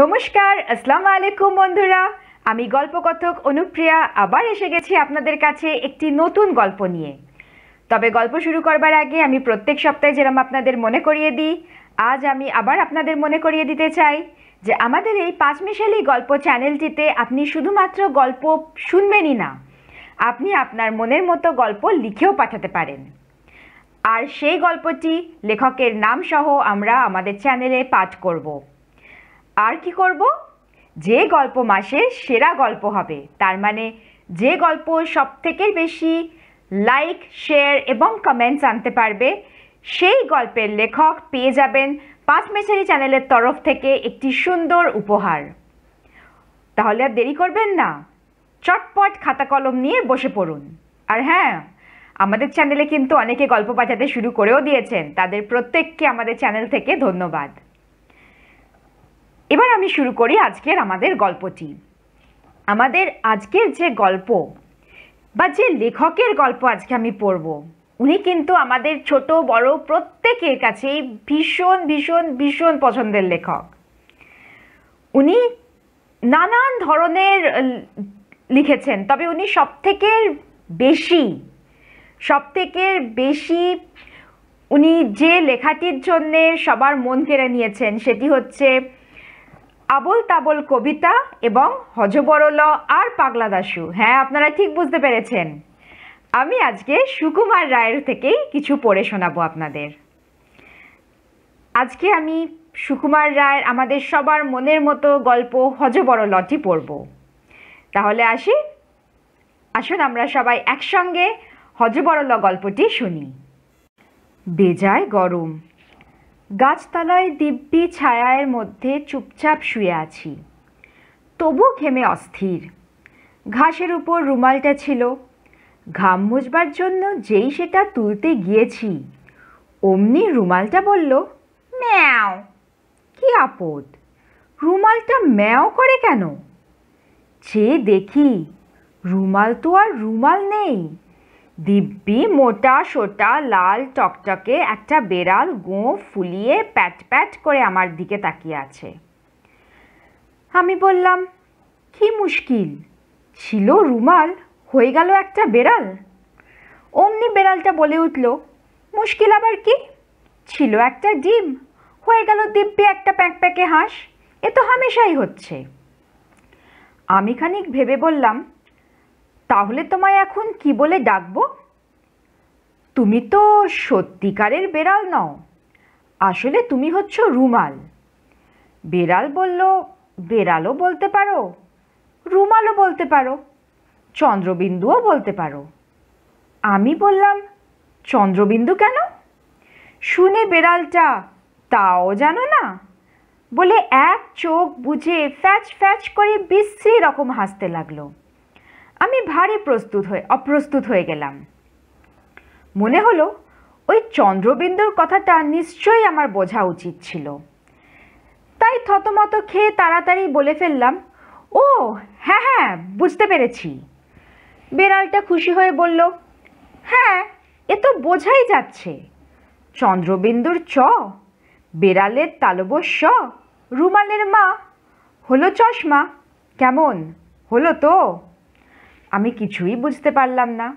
নমস্কার আসসালাম আলাইকুম বন্ধুরা আমি গল্পকথক অনুপ্রিয়া আবার এসে গেছি আপনাদের কাছে একটি নতুন গল্প নিয়ে তবে গল্প শুরু করবার আগে আমি প্রত্যেক সপ্তাহে যেরকম আপনাদের মনে করিয়ে দিই আজ আমি আবার আপনাদের মনে করিয়ে দিতে চাই যে আমাদের এই পাঁচমিশালি গল্প চ্যানেলটিতে আপনি শুধুমাত্র গল্প শুনবেনই না আপনি আপনার মনের মতো গল্প লিখেও পাঠাতে পারেন আর সেই গল্পটি লেখকের নাম সহ আমরা আমাদের চ্যানেলে পাঠ করব আর কি করব যে গল্প মাসের সেরা গল্প হবে তার মানে যে গল্প সব থেকে বেশি লাইক শেয়ার এবং কমেন্টস আনতে পারবে সেই গল্পের লেখক পেয়ে যাবেন পাঁচ মেছারি চ্যানেলের তরফ থেকে একটি সুন্দর উপহার তাহলে আর দেরি করবেন না চটপট খাতা কলম নিয়ে বসে পড়ুন আর হ্যাঁ আমাদের চ্যানেলে কিন্তু অনেকে গল্প পাঠাতে শুরু করেও দিয়েছেন তাদের প্রত্যেককে আমাদের চ্যানেল থেকে ধন্যবাদ এবার আমি শুরু করি আজকের আমাদের গল্পটি আমাদের আজকের যে গল্প বা যে লেখকের গল্প আজকে আমি পড়ব উনি কিন্তু আমাদের ছোট বড় প্রত্যেকের কাছেই ভীষণ ভীষণ ভীষণ পছন্দের লেখক উনি নানান ধরনের লিখেছেন তবে উনি সবথেকে বেশি সবথেকে বেশি উনি যে লেখাটির জন্যে সবার মন কেড়ে নিয়েছেন সেটি হচ্ছে আবল তাবল কবিতা এবং হজবরল আর পাগলা দাসু হ্যাঁ আপনারা ঠিক বুঝতে পেরেছেন আমি আজকে সুকুমার রায়ের থেকেই কিছু পড়ে শোনাবো আপনাদের আজকে আমি সুকুমার রায়ের আমাদের সবার মনের মতো গল্প হজবরলটি পড়ব তাহলে আসি আসুন আমরা সবাই একসঙ্গে হজবরল গল্পটি শুনি বেজায় গরম গাছতলায় দিব্যি ছায়ায়ের মধ্যে চুপচাপ শুয়ে আছি তবু ঘেমে অস্থির ঘাসের উপর রুমালটা ছিল ঘাম মুজবার জন্য যেই সেটা তুলতে গিয়েছি অমনি রুমালটা বলল ম্যাও কি আপদ রুমালটা ম্যাও করে কেন যে দেখি রুমাল তো আর রুমাল নেই দিব্যি মোটা সোটা লাল টকটকে একটা বেড়াল গো ফুলিয়ে প্যাট প্যাট করে আমার দিকে তাকিয়ে আছে আমি বললাম কি মুশকিল ছিল রুমাল হয়ে গেল একটা বেড়াল অমনি বেড়ালটা বলে উঠল মুশকিল আবার কি ছিল একটা ডিম হয়ে গেল দিব্যি একটা প্যাকে হাঁস এ তো হামেশাই হচ্ছে আমি খানিক ভেবে বললাম তাহলে তোমায় এখন কি বলে ডাকবো তুমি তো সত্যিকারের বেড়াল নও আসলে তুমি হচ্ছ রুমাল বেড়াল বলল বেড়ালও বলতে পারো রুমালও বলতে পারো চন্দ্রবিন্দুও বলতে পারো আমি বললাম চন্দ্রবিন্দু কেন শুনে বেড়ালটা তাও জানো না বলে এক চোখ বুঝে ফ্যাচ ফ্যাচ করে বিশ্রী রকম হাসতে লাগলো আমি ভারী প্রস্তুত হয়ে অপ্রস্তুত হয়ে গেলাম মনে হলো ওই চন্দ্রবিন্দুর কথাটা নিশ্চয়ই আমার বোঝা উচিত ছিল তাই থতমত খেয়ে তাড়াতাড়ি বলে ফেললাম ও হ্যাঁ হ্যাঁ বুঝতে পেরেছি বেড়ালটা খুশি হয়ে বলল হ্যাঁ এ তো বোঝাই যাচ্ছে চন্দ্রবিন্দুর চ বেড়ালের তালবস্য রুমালের মা হলো চশমা কেমন হলো তো আমি কিছুই বুঝতে পারলাম না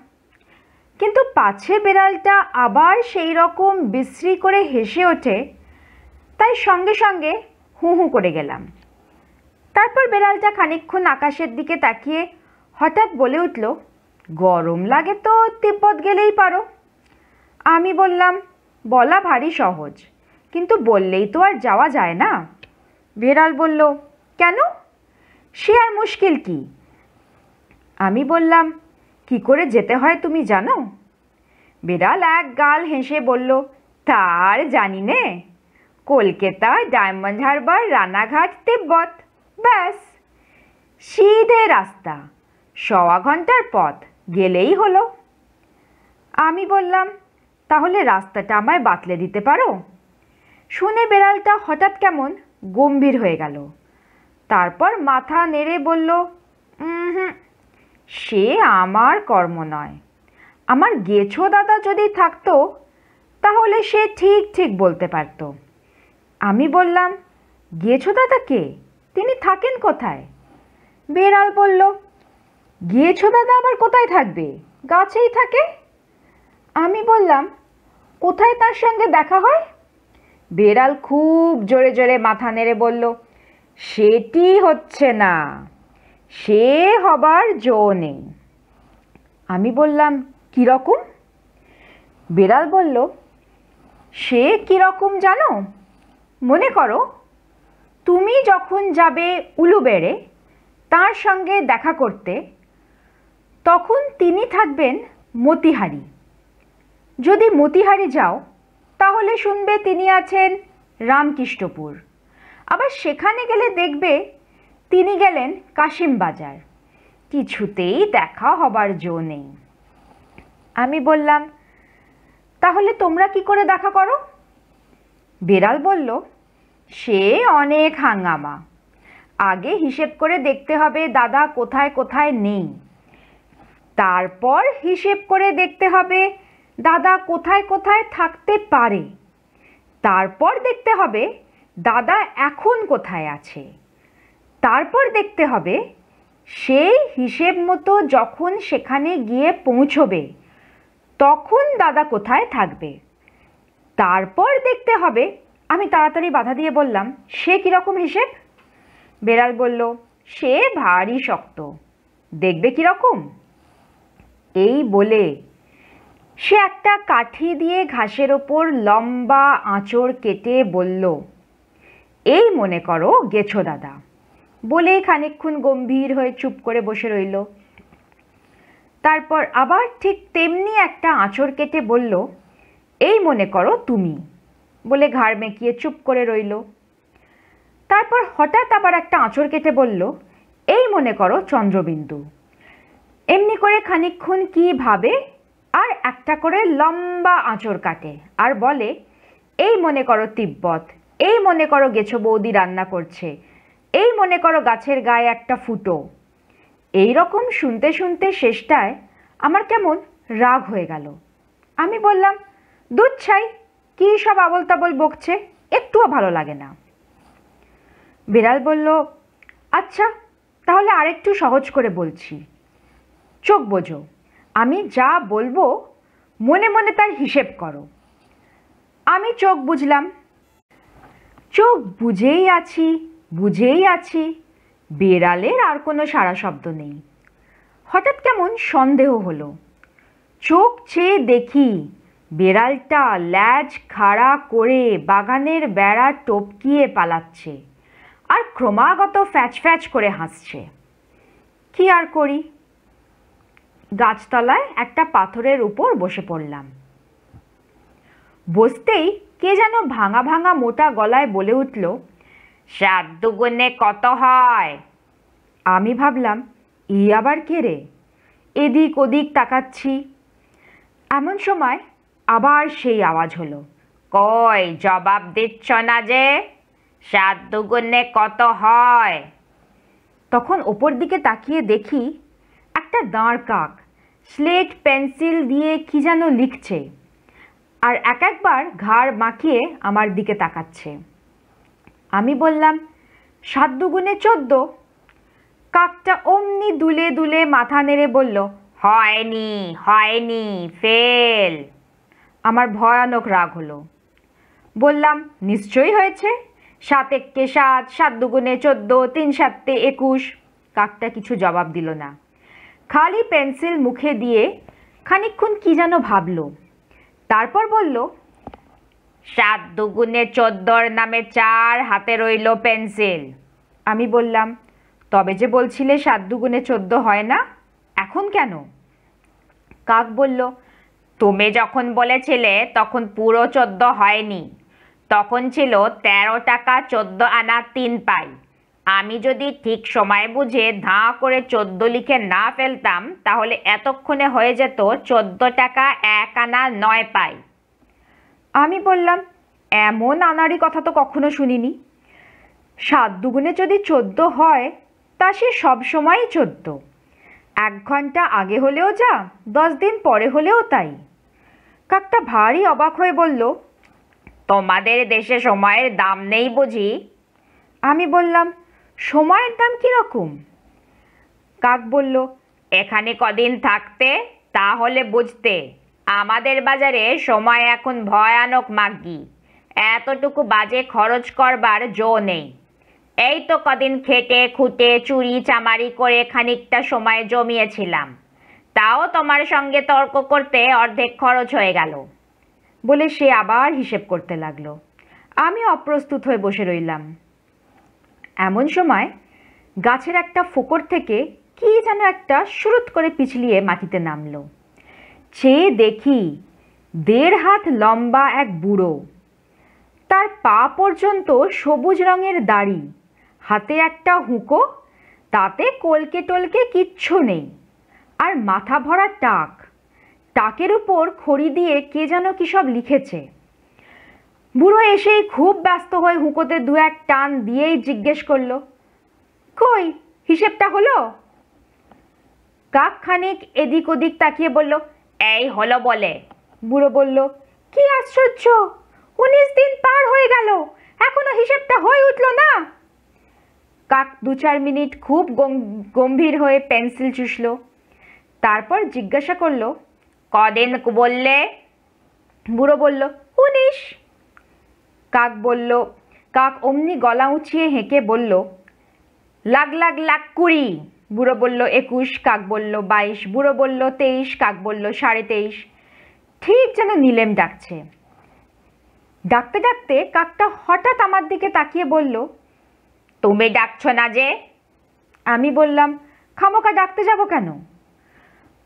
কিন্তু পাছে বেড়ালটা আবার সেই রকম বিশ্রী করে হেসে ওঠে তাই সঙ্গে সঙ্গে হু হু করে গেলাম তারপর বেড়ালটা খানিক্ষণ আকাশের দিকে তাকিয়ে হঠাৎ বলে উঠল গরম লাগে তো তিব্বত গেলেই পারো আমি বললাম বলা ভারী সহজ কিন্তু বললেই তো আর যাওয়া যায় না বেড়াল বলল কেন সে আর মুশকিল কী আমি বললাম কি করে যেতে হয় তুমি জানো বিড়াল এক গাল হেসে বলল তার জানি নে কলকাতা ডায়মন্ড হারবার রানাঘাট তিব্বত ব্যাস সিধে রাস্তা সওয়া ঘন্টার পথ গেলেই হলো আমি বললাম তাহলে রাস্তাটা আমায় বাতলে দিতে পারো শুনে বেড়ালটা হঠাৎ কেমন গম্ভীর হয়ে গেল তারপর মাথা নেড়ে বলল হুম সে আমার কর্ম নয় আমার গেছো দাদা যদি থাকতো তাহলে সে ঠিক ঠিক বলতে পারত আমি বললাম গেছো দাদা কে তিনি থাকেন কোথায় বেড়াল বলল গিয়েছো দাদা আবার কোথায় থাকবে গাছেই থাকে আমি বললাম কোথায় তার সঙ্গে দেখা হয় বেড়াল খুব জোরে জোরে মাথা নেড়ে বলল সেটি হচ্ছে না সে হবার জো নেই আমি বললাম কীরকম বেড়াল বলল সে কীরকম জানো মনে করো তুমি যখন যাবে উলুবেড়ে তার সঙ্গে দেখা করতে তখন তিনি থাকবেন মতিহারি যদি মতিহারি যাও তাহলে শুনবে তিনি আছেন রামকৃষ্ণপুর আবার সেখানে গেলে দেখবে তিনি গেলেন কাশিম বাজার কিছুতেই দেখা হবার জো নেই আমি বললাম তাহলে তোমরা কি করে দেখা করো বেড়াল বলল সে অনেক হাঙ্গামা আগে হিসেব করে দেখতে হবে দাদা কোথায় কোথায় নেই তারপর হিসেব করে দেখতে হবে দাদা কোথায় কোথায় থাকতে পারে তারপর দেখতে হবে দাদা এখন কোথায় আছে তারপর দেখতে হবে সেই হিসেব মতো যখন সেখানে গিয়ে পৌঁছবে তখন দাদা কোথায় থাকবে তারপর দেখতে হবে আমি তাড়াতাড়ি বাধা দিয়ে বললাম সে কীরকম হিসেব বেড়াল বলল সে ভারী শক্ত দেখবে কীরকম এই বলে সে একটা কাঠি দিয়ে ঘাসের ওপর লম্বা আঁচড় কেটে বলল এই মনে করো গেছো দাদা বলে খানিক্ষণ গম্ভীর হয়ে চুপ করে বসে রইল তারপর আবার ঠিক তেমনি একটা আঁচড় কেটে বলল এই মনে করো তুমি বলে ঘাড় মেঁকিয়ে চুপ করে রইল তারপর হঠাৎ আবার একটা আঁচড় কেটে বলল এই মনে করো চন্দ্রবিন্দু এমনি করে খানিক্ষণ কি ভাবে আর একটা করে লম্বা আঁচড় কাটে আর বলে এই মনে করো তিব্বত এই মনে করো গেছো বৌদি রান্না করছে এই মনে করো গাছের গায়ে একটা ফুটো এই রকম শুনতে শুনতে শেষটায় আমার কেমন রাগ হয়ে গেল আমি বললাম দুধ ছাই কী সব আবল তাবল বকছে একটুও ভালো লাগে না বিড়াল বলল আচ্ছা তাহলে আরেকটু সহজ করে বলছি চোখ বোঝো আমি যা বলবো মনে মনে তার হিসেব করো আমি চোখ বুঝলাম চোখ বুঝেই আছি বুঝেই আছি বেড়ালের আর কোনো সারা শব্দ নেই হঠাৎ কেমন সন্দেহ হলো চোখ চেয়ে দেখি বেড়ালটা ল্যাজ খাড়া করে বাগানের বেড়া টপকিয়ে পালাচ্ছে আর ক্রমাগত ফ্যাচ ফ্যাচ করে হাসছে কি আর করি গাছতলায় একটা পাথরের উপর বসে পড়লাম বসতেই কে যেন ভাঙা ভাঙা মোটা গলায় বলে উঠল সাত দুগুণে কত হয় আমি ভাবলাম ই আবার কে রে এদিক ওদিক তাকাচ্ছি এমন সময় আবার সেই আওয়াজ হলো কই জবাব দিচ্ছ না যে সাত দুগুণে কত হয় তখন ওপর দিকে তাকিয়ে দেখি একটা দাঁড় কাক স্লেট পেন্সিল দিয়ে কি যেন লিখছে আর এক একবার ঘাড় মাখিয়ে আমার দিকে তাকাচ্ছে আমি বললাম সাত দুগুণে চোদ্দ কাকটা অমনি দুলে দুলে মাথা নেড়ে বলল হয়নি হয়নি ফেল আমার ভয়ানক রাগ হলো বললাম নিশ্চয়ই হয়েছে সাত এককে সাত সাত দুগুণে চোদ্দো তিন সাতে একুশ কাকটা কিছু জবাব দিল না খালি পেন্সিল মুখে দিয়ে খানিক্ষণ কি যেন ভাবল তারপর বলল সাত দুগুণে চোদ্দর নামে চার হাতে রইল পেন্সিল আমি বললাম তবে যে বলছিলে সাত দুগুণে চোদ্দ হয় না এখন কেন কাক বলল তুমি যখন বলেছিলে তখন পুরো চোদ্দ হয়নি তখন ছিল তেরো টাকা চোদ্দ আনা তিন পাই আমি যদি ঠিক সময় বুঝে ধাঁ করে চোদ্দ লিখে না ফেলতাম তাহলে এতক্ষণে হয়ে যেত চোদ্দ টাকা এক আনা নয় পাই আমি বললাম এমন আনারি কথা তো কখনো শুনিনি সাত দুগুণে যদি চোদ্দ হয় তা সে সবসময়ই চোদ্দ এক ঘন্টা আগে হলেও যা দশ দিন পরে হলেও তাই কাকটা ভারী অবাক হয়ে বলল তোমাদের দেশে সময়ের দাম নেই বুঝি আমি বললাম সময়ের দাম কীরকম কাক বলল এখানে কদিন থাকতে তাহলে বুঝতে আমাদের বাজারে সময় এখন ভয়ানক মাগি এতটুকু বাজে খরচ করবার জো নেই এই তো কদিন খেটে খুঁটে চুরি চামারি করে খানিকটা সময় জমিয়েছিলাম তাও তোমার সঙ্গে তর্ক করতে অর্ধেক খরচ হয়ে গেল বলে সে আবার হিসেব করতে লাগলো আমি অপ্রস্তুত হয়ে বসে রইলাম এমন সময় গাছের একটা ফোকর থেকে কি যেন একটা সুরুত করে পিছলিয়ে মাটিতে নামলো চেয়ে দেখি দেড় হাত লম্বা এক বুড়ো তার পা পর্যন্ত সবুজ রঙের দাড়ি হাতে একটা হুঁকো তাতে কলকে টলকে কিচ্ছু নেই আর মাথা ভরা টাক টাকের উপর খড়ি দিয়ে কে যেন কী সব লিখেছে বুড়ো এসেই খুব ব্যস্ত হয়ে হুঁকোতে দু এক টান দিয়েই জিজ্ঞেস করলো কই হিসেবটা হলো কাক খানিক এদিক ওদিক তাকিয়ে বলল এই হলো বলে বুড়ো বলল কি আশ্চর্য উনিশ দিন পার হয়ে গেল এখনো হিসেবটা হয়ে উঠল না কাক দু চার মিনিট খুব গম্ভীর হয়ে পেন্সিল চুষল তারপর জিজ্ঞাসা করল কদিন বললে বুড়ো বলল উনিশ কাক বলল কাক অমনি গলা উঁচিয়ে হেঁকে বলল লাগ লাগ লাখ কুড়ি বুড়ো বলল একুশ কাক বলল বাইশ বুড়ো বলল তেইশ কাক বলল সাড়ে তেইশ ঠিক যেন নীলেম ডাকছে ডাকতে ডাকতে কাকটা হঠাৎ আমার দিকে তাকিয়ে বলল তুমি ডাকছ না যে আমি বললাম খামোকা ডাকতে যাব কেন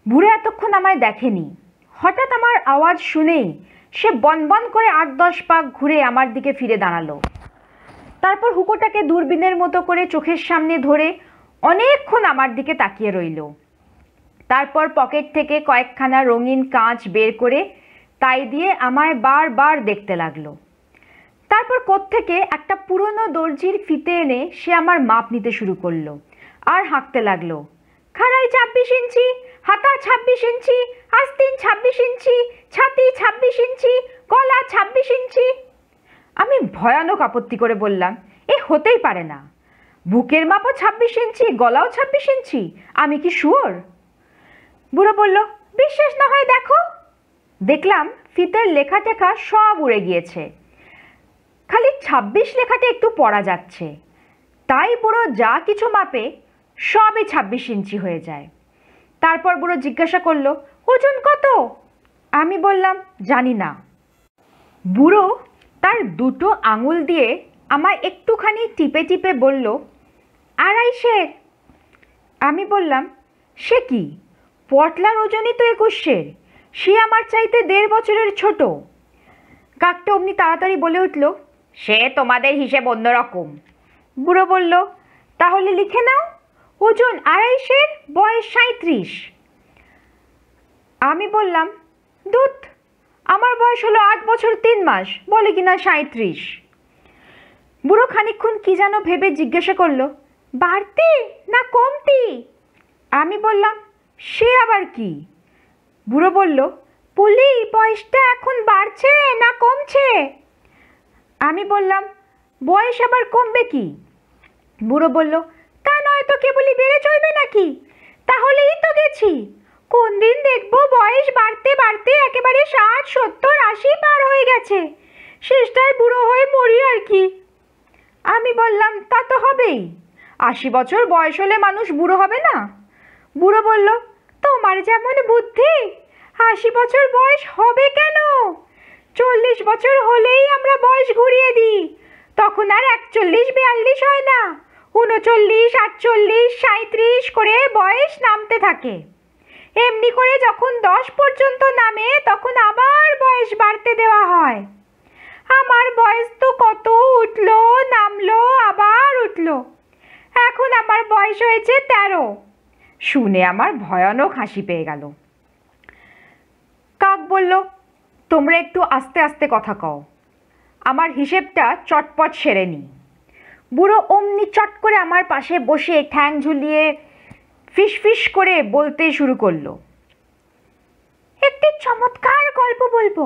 বুড়ো এতক্ষণ আমায় দেখেনি হঠাৎ আমার আওয়াজ শুনেই সে বনবন করে আট দশ পাক ঘুরে আমার দিকে ফিরে দাঁড়ালো তারপর হুকোটাকে দূরবীনের মতো করে চোখের সামনে ধরে অনেকক্ষণ আমার দিকে তাকিয়ে রইল তারপর পকেট থেকে কয়েকখানা রঙিন কাঁচ বের করে তাই দিয়ে আমায় বারবার দেখতে লাগলো তারপর কোত্থেকে একটা পুরনো দর্জির ফিতে এনে সে আমার মাপ নিতে শুরু করলো আর হাঁকতে লাগলো খাড়াই ছাব্বিশ ইঞ্চি হাতা ছাব্বিশ ইঞ্চি আস্তিন ছাব্বিশ ইঞ্চি ছাতি ছাব্বিশ ইঞ্চি কলা ছাব্বিশ ইঞ্চি আমি ভয়ানক আপত্তি করে বললাম এ হতেই পারে না বুকের মাপও ছাব্বিশ ইঞ্চি গলাও ছাব্বিশ ইঞ্চি আমি কি শুয়োর বুড়ো বলল বিশ্বাস না হয় দেখো দেখলাম ফিতের লেখা টেখা সব উড়ে গিয়েছে খালি ছাব্বিশ লেখাটা একটু পড়া যাচ্ছে তাই বুড়ো যা কিছু মাপে সবই ছাব্বিশ ইঞ্চি হয়ে যায় তারপর বুড়ো জিজ্ঞাসা করলো ওজন কত আমি বললাম জানি না বুড়ো তার দুটো আঙুল দিয়ে আমায় একটুখানি টিপে টিপে বলল আড়াই শের আমি বললাম সে কি পটলার ওজনই তো একুশ শের সে আমার চাইতে দেড় বছরের ছোট কাকটা অমনি তাড়াতাড়ি বলে উঠল সে তোমাদের হিসেব অন্যরকম বুড়ো বলল তাহলে লিখে নাও ওজন আড়াইশের বয়স সাঁত্রিশ আমি বললাম দুধ আমার বয়স হলো আট বছর তিন মাস বলে কিনা সাঁত্রিশ বুড়ো খানিক্ষণ কি যেন ভেবে জিজ্ঞাসা করলো বাড়তি না কমতি আমি বললাম সে আবার কি বুড়ো বলল পুলি বয়সটা এখন বাড়ছে না কমছে আমি বললাম বয়স আবার কমবে কি বুড়ো বলল তা নয় তো কেবলই বেড়ে চলবে নাকি তাহলেই তো গেছি কোন দিন দেখবো বয়স বাড়তে বাড়তে একেবারে ষাট সত্তর আশি পার হয়ে গেছে শেষটায় বুড়ো হয়ে মরি আর কি আমি বললাম তা তো হবেই আশি বছর বয়স হলে মানুষ বুড়ো হবে না বুড়ো বলল তোমার যেমন বুদ্ধি আশি বছর বয়স হবে কেন চল্লিশ বছর হলেই আমরা বয়স ঘুরিয়ে দিই তখন আর একচল্লিশ বিয়াল্লিশ হয় না উনচল্লিশ আটচল্লিশ সাঁত্রিশ করে বয়স নামতে থাকে এমনি করে যখন দশ পর্যন্ত নামে তখন আবার বয়স বাড়তে দেওয়া হয় আমার বয়স তো কত উঠলো নামলো আবার উঠলো এখন আমার বয়স হয়েছে তেরো শুনে আমার ভয়ানক হাসি পেয়ে গেল কাক বলল তোমরা একটু আস্তে আস্তে কথা কও আমার হিসেবটা চটপট সেরে নিই বুড়ো অমনি চট করে আমার পাশে বসে ঠ্যাং ঝুলিয়ে ফিস করে বলতে শুরু করলো একটি চমৎকার গল্প বলবো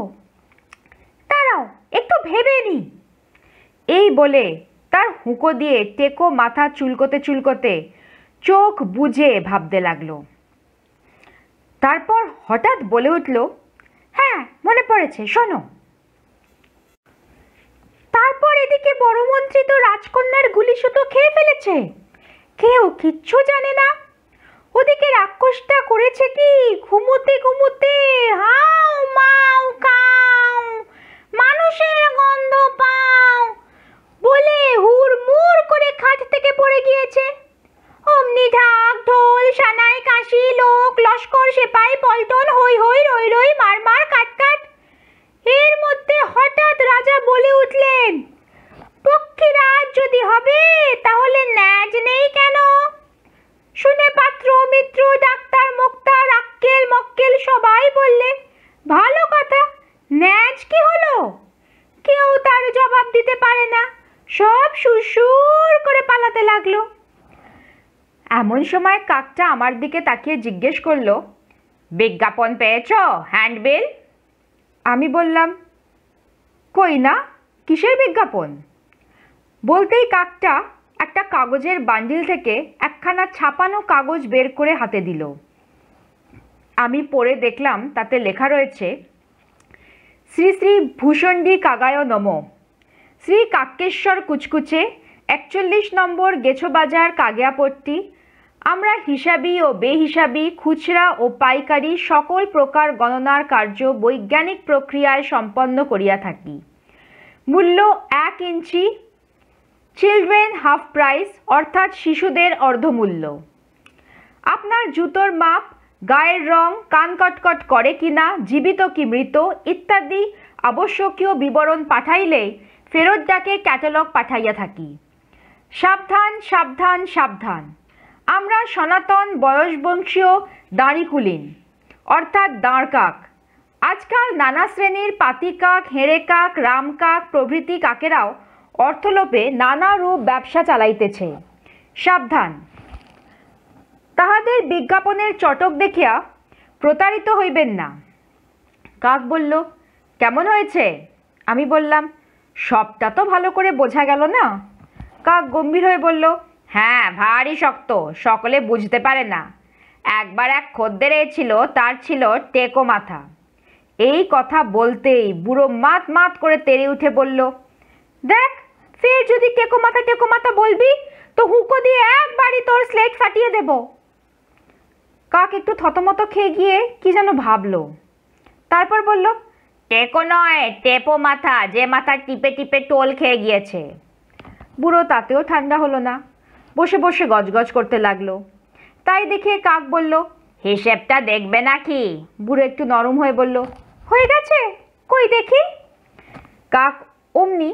তারাও একটু ভেবে নি এই বলে তার হুঁকো দিয়ে টেকো মাথা চুলকোতে চুলকোতে চোখ বুঝে ভাবতে লাগলো তারপর হঠাৎ বলে উঠল হ্যাঁ মনে পড়েছে শোনো তারপর এদিকে বড় মন্ত্রী তো রাজকন্যার গুলি সুতো খেয়ে ফেলেছে কেউ কিচ্ছু জানে না ওদিকে রাক্ষসটা করেছে কি ঘুমুতে ঘুমুতে হাও মাও কাও মানুষের গন্ধ পাও বলে হুড়মুড় করে খাট থেকে পড়ে গিয়েছে অমনি ঢাক ঢোল সানাই কাশি লোক লস্কর সেপাই পল্টন হই হই রই রই মার মার কাট কাট এর মধ্যে হঠাৎ রাজা বলে উঠলেন পক্ষীরাজ যদি হবে তাহলে ন্যাজ নেই কেন শুনে পাত্র মিত্র ডাক্তার মোক্তার আক্কেল মক্কেল সবাই বললে ভালো কথা ন্যাজ কি হলো কেউ তার জবাব দিতে পারে না সব সুসুর করে পালাতে লাগলো এমন সময় কাকটা আমার দিকে তাকিয়ে জিজ্ঞেস করলো বিজ্ঞাপন পেয়েছ হ্যান্ডবিল আমি বললাম কই না কিসের বিজ্ঞাপন বলতেই কাকটা একটা কাগজের বান্ডিল থেকে একখানা ছাপানো কাগজ বের করে হাতে দিল আমি পড়ে দেখলাম তাতে লেখা রয়েছে শ্রী শ্রী ভূষণ্ডী কাগায় নম শ্রী কাকেশ্বর কুচকুচে একচল্লিশ নম্বর গেছোবাজার কাগিয়াপট্টি আমরা হিসাবি ও বেহিসাবি খুচরা ও পাইকারি সকল প্রকার গণনার কার্য বৈজ্ঞানিক প্রক্রিয়ায় সম্পন্ন করিয়া থাকি মূল্য এক ইঞ্চি চিলড্রেন হাফ প্রাইস অর্থাৎ শিশুদের অর্ধমূল্য আপনার জুতোর মাপ গায়ের রং কান কটকট করে কিনা জীবিত কি মৃত ইত্যাদি আবশ্যকীয় বিবরণ পাঠাইলেই ফেরত ডাকে ক্যাটালগ পাঠাইয়া থাকি সাবধান সাবধান সাবধান আমরা সনাতন বয়সবংশীয় দাঁড়িকুলিন অর্থাৎ দাঁড় কাক আজকাল নানা শ্রেণীর পাতি কাক হেঁড়ে কাক রাম কাক প্রভৃতি কাকেরাও অর্থলোপে নানা রূপ ব্যবসা চালাইতেছে সাবধান তাহাদের বিজ্ঞাপনের চটক দেখিয়া প্রতারিত হইবেন না কাক বলল কেমন হয়েছে আমি বললাম সবটা তো ভালো করে বোঝা গেল না কাক গম্ভীর হয়ে বলল হ্যাঁ ভারী শক্ত সকলে বুঝতে পারে না একবার এক খদ্দের এছিল তার ছিল টেকো মাথা এই কথা বলতেই বুড়ো মাত মাত করে তেরে উঠে বলল দেখ ফের যদি টেকো মাথা টেকো মাথা বলবি তো হুঁকো দিয়ে একবারই তোর স্লেট ফাটিয়ে দেব কাক একটু থতমত খেয়ে গিয়ে কি যেন ভাবলো তারপর বলল টেকো নয় টেপো মাথা যে মাথা টিপে টিপে টোল খেয়ে গিয়েছে বুড়ো তাতেও ঠান্ডা হলো না বসে বসে গজগজ করতে লাগলো তাই দেখে কাক বলল হিসেবটা দেখবে নাকি বুড়ো একটু নরম হয়ে বলল হয়ে গেছে কই দেখি কাক অমনি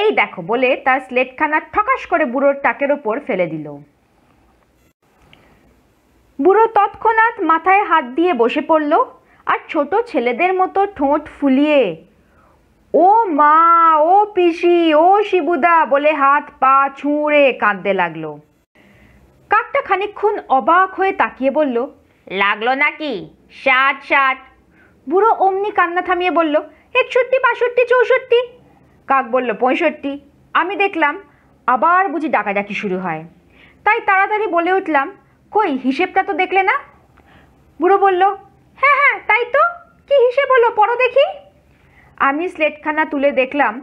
এই দেখো বলে তার স্লেটখানা ঠকাশ করে বুড়োর টাকের ওপর ফেলে দিল বুড়ো তৎক্ষণাৎ মাথায় হাত দিয়ে বসে পড়ল আর ছোট ছেলেদের মতো ঠোঁট ফুলিয়ে ও মা ও পিসি ও শিবুদা বলে হাত পা ছুঁড়ে কাঁদতে লাগলো কাকটা খানিক্ষণ অবাক হয়ে তাকিয়ে বলল লাগলো নাকি ষাট ষাট বুড়ো অমনি কান্না থামিয়ে বলল একষট্টি বাষট্টি চৌষট্টি কাক বলল পঁয়ষট্টি আমি দেখলাম আবার বুঝি ডাকাডাকি শুরু হয় তাই তাড়াতাড়ি বলে উঠলাম কই হিসেবটা তো দেখলে না বুড়ো বলল হ্যাঁ হ্যাঁ তাই তো কি হিসেব হলো পড়ো দেখি আমি স্লেটখানা তুলে দেখলাম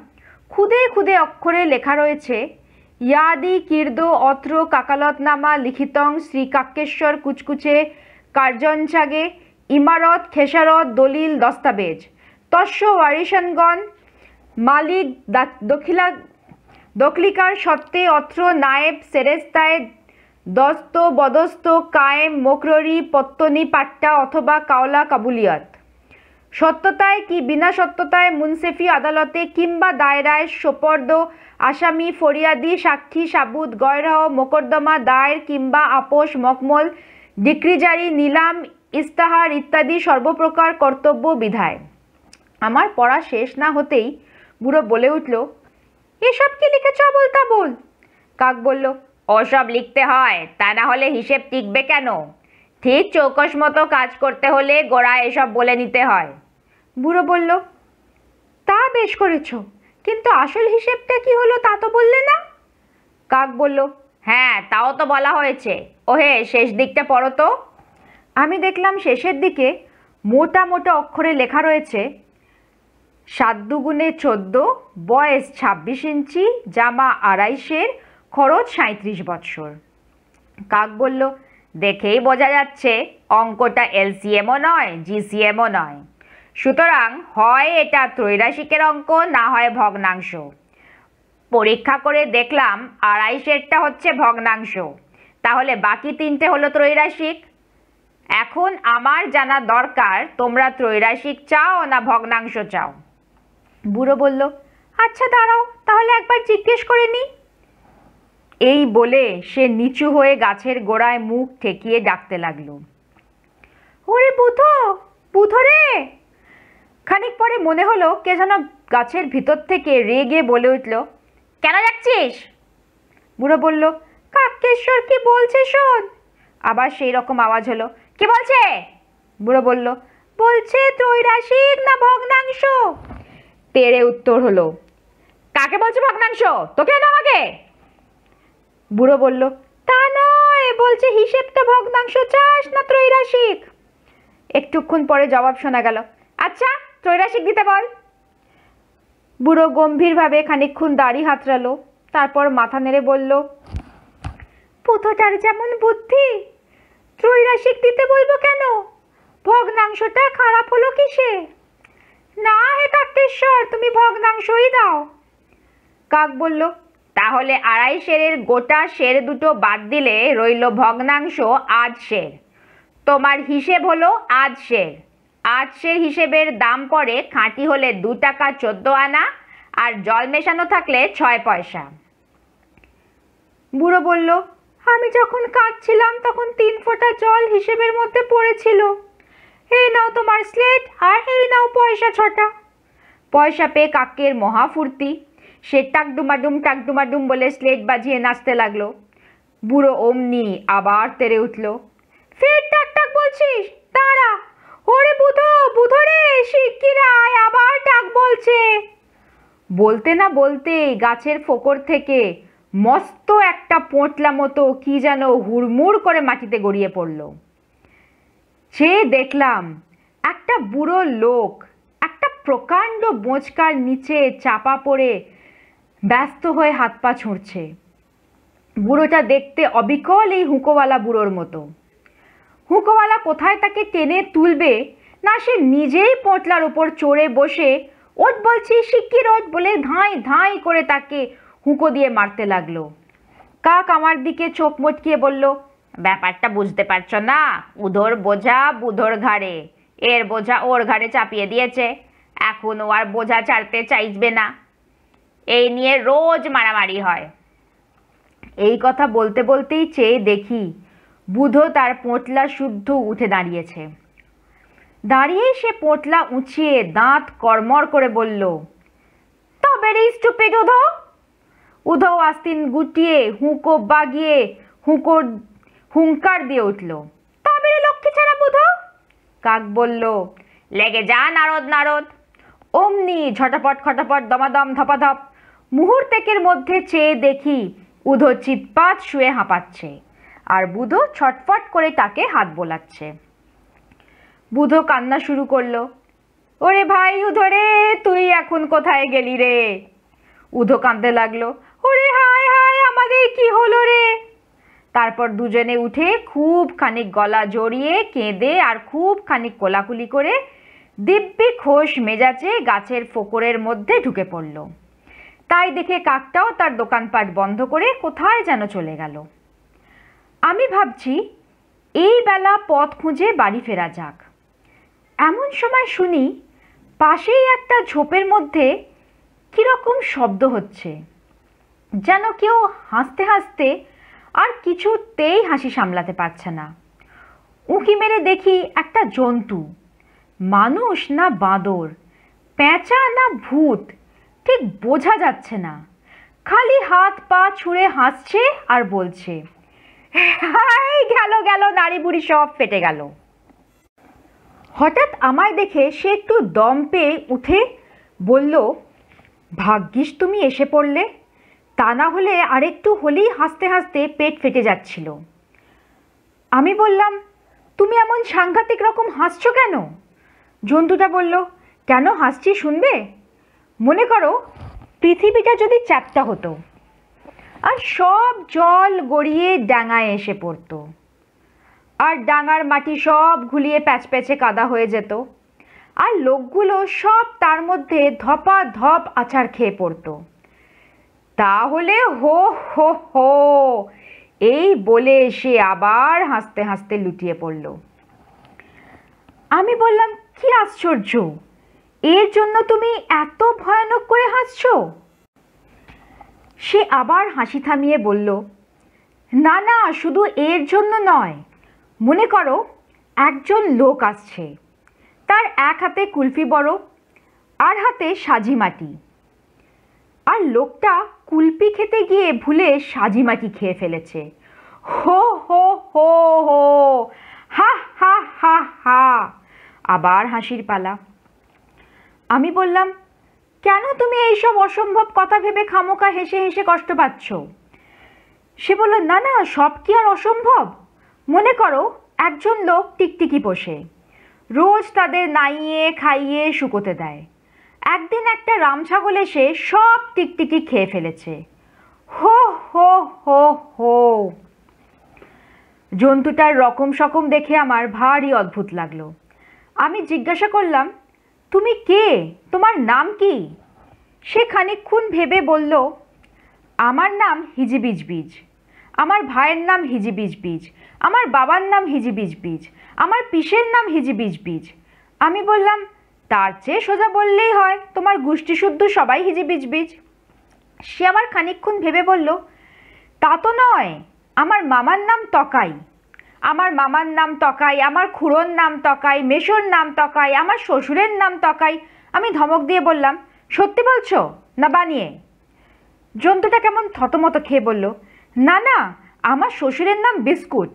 খুদে খুদে অক্ষরে লেখা রয়েছে ইয়াদি কীর্দ অত্র কাকালতনামা লিখিতং শ্রী শ্রীকাক্কেশ্বর কুচকুচে ছাগে ইমারত খেসারত দলিল দস্তাবেজ তস্য ওয়ারিশানগণ মালিক দখিলা দখলিকার সত্ত্বে অত্র নায়েব সেরেস্তায় দস্ত বদস্ত কায়েম মোকরি পত্তনি পাট্টা অথবা কাওলা কাবুলিয়াত সত্যতায় কি বিনা সত্যতায় মুন্সেফি আদালতে কিংবা দায়রায় সোপর্দ আসামি ফরিয়াদি সাক্ষী সাবুত গয়রাহ মোকদ্দমা দায়ের কিংবা আপোষ মকমল ডিক্রিজারি নিলাম ইস্তাহার ইত্যাদি সর্বপ্রকার কর্তব্য বিধায় আমার পড়া শেষ না হতেই বুড়ো বলে উঠল এসব কি লিখেছ বল বল কাক বলল ওসব লিখতে হয় তা না হলে হিসেব টিকবে কেন ঠিক চৌকস মতো কাজ করতে হলে গোড়া এসব বলে নিতে হয় বুড়ো বলল তা বেশ করেছ কিন্তু আসল হিসেবটা কি হলো তা তো বললে না কাক বলল হ্যাঁ তাও তো বলা হয়েছে ওহে শেষ দিকটা পড়ো তো আমি দেখলাম শেষের দিকে মোটা মোটা অক্ষরে লেখা রয়েছে সাত দুগুণে চোদ্দ বয়স ছাব্বিশ ইঞ্চি জামা আড়াইশের খরচ সাঁত্রিশ বৎসর কাক বলল দেখেই বোঝা যাচ্ছে অঙ্কটা এলসিএমও নয় জিসিএমও নয় সুতরাং হয় এটা ত্রৈরাশিকের অঙ্ক না হয় ভগ্নাংশ পরীক্ষা করে দেখলাম আড়াইশেরটা হচ্ছে ভগ্নাংশ তাহলে বাকি তিনটে হলো ত্রৈরাশিক এখন আমার জানা দরকার তোমরা ত্রৈরাশিক চাও না ভগ্নাংশ চাও বুড়ো বলল আচ্ছা দাঁড়াও তাহলে একবার জিজ্ঞেস করে নিই এই বলে সে নিচু হয়ে গাছের গোড়ায় মুখ ঠেকিয়ে ডাকতে লাগল ওরে পুথো পুথরে রে খানিক পরে মনে হলো কে যেন গাছের ভিতর থেকে রেগে বলে উঠল কেন যাচ্ছিস বুড়ো বলল কাকেশ্বর কি বলছে শোন আবার সেই রকম আওয়াজ হলো কি বলছে বুড়ো বলল বলছে ত্রৈরাসিক না ভগ্নাংশ তেরে উত্তর হলো কাকে বলছে ভগ্নাংশ তোকে না আমাকে বুড়ো বলল তা নয় বলছে হিসেবটা ভগ্নাংশ চাস না ত্রৈরাসিক একটুক্ষণ পরে জবাব শোনা গেল আচ্ছা ত্রৈরাসিক দিতে বল বুড়ো গম্ভীরভাবে খানিক্ষণ দাড়ি হাতড়ালো তারপর মাথা নেড়ে বলল পুথোটার যেমন বুদ্ধি ত্রৈরাসিক দিতে বলবো কেন ভগ্নাংশটা খারাপ হলো কিসে না হে কাকেশ্বর তুমি ভগ্নাংশই দাও কাক বলল তাহলে আড়াই শেরের গোটা শের দুটো বাদ দিলে রইল ভগ্নাংশ আজ শের তোমার হিসেব হলো আজ শের আজ শের হিসেবের দাম পড়ে খাঁটি হলে দু টাকা চোদ্দ আনা আর জল মেশানো থাকলে ছয় পয়সা বুড়ো বলল আমি যখন কাঁদছিলাম তখন তিন ফোঁটা জল হিসেবের মধ্যে পড়েছিল এই নাও তোমার স্লেট আর এই নাও পয়সা ছটা পয়সা পেয়ে কাকের মহাফুর্তি সে টাকডুমাডুম টাকডুমাডুম বলে স্লেট বাজিয়ে নাচতে লাগলো বুড়ো অমনি আবার তেরে উঠল ফের টাক টাক বলছিস তারা ওরে বুধো বুধো রে শিগগিরায় আবার টাক বলছে বলতে না বলতেই গাছের ফোকর থেকে মস্ত একটা পোঁটলা মতো কি যেন হুড়মুড় করে মাটিতে গড়িয়ে পড়ল সে দেখলাম একটা বুড়ো লোক একটা প্রকাণ্ড বোঁচকার নিচে চাপা পড়ে ব্যস্ত হয়ে হাত পা ছুঁড়ছে বুড়োটা দেখতে অবিকল এই হুঁকোওয়ালা বুড়োর মতো হুঁকোওয়ালা কোথায় তাকে টেনে তুলবে না সে নিজেই পোটলার উপর চড়ে বসে ওট বলছি শিক্ষির ওট বলে ধাঁই ধাঁই করে তাকে হুঁকো দিয়ে মারতে লাগলো কাক আমার দিকে চোখ মটকিয়ে বলল ব্যাপারটা বুঝতে পারছ না উধোর বোঝা বুধোর ঘাড়ে এর বোঝা ওর ঘাড়ে চাপিয়ে দিয়েছে এখন ও আর বোঝা ছাড়তে চাইবে না এই নিয়ে রোজ মারামারি হয় এই কথা বলতে বলতেই চেয়ে দেখি বুধো তার পোঁটলা শুদ্ধ উঠে দাঁড়িয়েছে দাঁড়িয়ে সে পোঁটলা উঁচিয়ে দাঁত কর্মর করে বলল তবে রে স্টুপিড উধো উধো আস্তিন গুটিয়ে হুঁকো বাগিয়ে হুঁকো হুঙ্কার দিয়ে উঠল তবে লক্ষ্মী ছাড়া বুধো কাক বলল লেগে যা নারদ নারদ অমনি ঝটাপট খটাপট দমাদম ধপাধপ মুহূর্তেকের মধ্যে চেয়ে দেখি উধো চিৎপাত শুয়ে হাঁপাচ্ছে আর বুধো ছটফট করে তাকে হাত বোলাচ্ছে বুধো কান্না শুরু করলো ওরে ভাই উধরে তুই এখন কোথায় গেলি রে উধো কাঁদতে লাগলো ওরে হায় হায় আমাদের কি হলো রে তারপর দুজনে উঠে খুব খানিক গলা জড়িয়ে কেঁদে আর খুব খানিক কোলাকুলি করে দিব্যি খোশ মেজাচে গাছের ফোকরের মধ্যে ঢুকে পড়লো তাই দেখে কাকটাও তার দোকানপাট বন্ধ করে কোথায় যেন চলে গেল আমি ভাবছি এই বেলা পথ খুঁজে বাড়ি ফেরা যাক এমন সময় শুনি পাশেই একটা ঝোপের মধ্যে কীরকম শব্দ হচ্ছে যেন কেউ হাসতে হাসতে আর কিছুতেই হাসি সামলাতে পারছে না উঁকি মেরে দেখি একটা জন্তু মানুষ না বাঁদর প্যাঁচা না ভূত ঠিক বোঝা যাচ্ছে না খালি হাত পা ছুঁড়ে হাসছে আর বলছে গেল গেল নারী বুড়ি সব ফেটে গেল হঠাৎ আমায় দেখে সে একটু দম পেয়ে উঠে বলল ভাগ্যিস তুমি এসে পড়লে তা না হলে আরেকটু হলেই হাসতে হাসতে পেট ফেটে যাচ্ছিল আমি বললাম তুমি এমন সাংঘাতিক রকম হাসছো কেন জন্তুটা বলল কেন হাসছি শুনবে মনে করো পৃথিবীটা যদি চ্যাপ্টা হতো আর সব জল গড়িয়ে ডাঙায় এসে পড়তো আর ডাঙার মাটি সব ঘুলিয়ে প্যাচ প্যাচে কাদা হয়ে যেত আর লোকগুলো সব তার মধ্যে ধপা ধপ আচার খেয়ে পড়তো তাহলে হো হো হো এই বলে সে আবার হাসতে হাসতে লুটিয়ে পড়ল আমি বললাম কি আশ্চর্য এর জন্য তুমি এত ভয়ানক করে হাসছ সে আবার হাসি থামিয়ে বলল না না শুধু এর জন্য নয় মনে করো একজন লোক আসছে তার এক হাতে কুলফি বড় আর হাতে সাজি মাটি আর লোকটা কুলপি খেতে গিয়ে ভুলে সাজি মাটি খেয়ে ফেলেছে হো হো হো হো হা হা হা হা আবার হাসির পালা আমি বললাম কেন তুমি এইসব অসম্ভব কথা ভেবে খামোকা হেসে হেসে কষ্ট পাচ্ছ সে বলল না না সব কি আর অসম্ভব মনে করো একজন লোক টিকটিকি পোষে রোজ তাদের নাইয়ে খাইয়ে শুকোতে দেয় একদিন একটা রাম ছাগল এসে সব টিকটিকি খেয়ে ফেলেছে হো হো হো হো জন্তুটার রকম সকম দেখে আমার ভারী অদ্ভুত লাগলো আমি জিজ্ঞাসা করলাম তুমি কে তোমার নাম কি সে খানিক্ষণ ভেবে বলল আমার নাম হিজিবিজবিজ আমার ভাইয়ের নাম হিজিবিজবিজ আমার বাবার নাম হিজিবিজবিজ আমার পিসের নাম হিজিবিজবিজ আমি বললাম তার চেয়ে সোজা বললেই হয় তোমার গোষ্ঠীশুদ্ধ সবাই হিজিবিজবিজ সে আমার খানিক্ষণ ভেবে বলল তা তো নয় আমার মামার নাম তকাই আমার মামার নাম তকাই আমার খুড়োর নাম তকাই মেশোর নাম তকাই আমার শ্বশুরের নাম তকাই আমি ধমক দিয়ে বললাম সত্যি বলছো না বানিয়ে জন্তুটা কেমন থতমত খেয়ে বলল না না আমার শ্বশুরের নাম বিস্কুট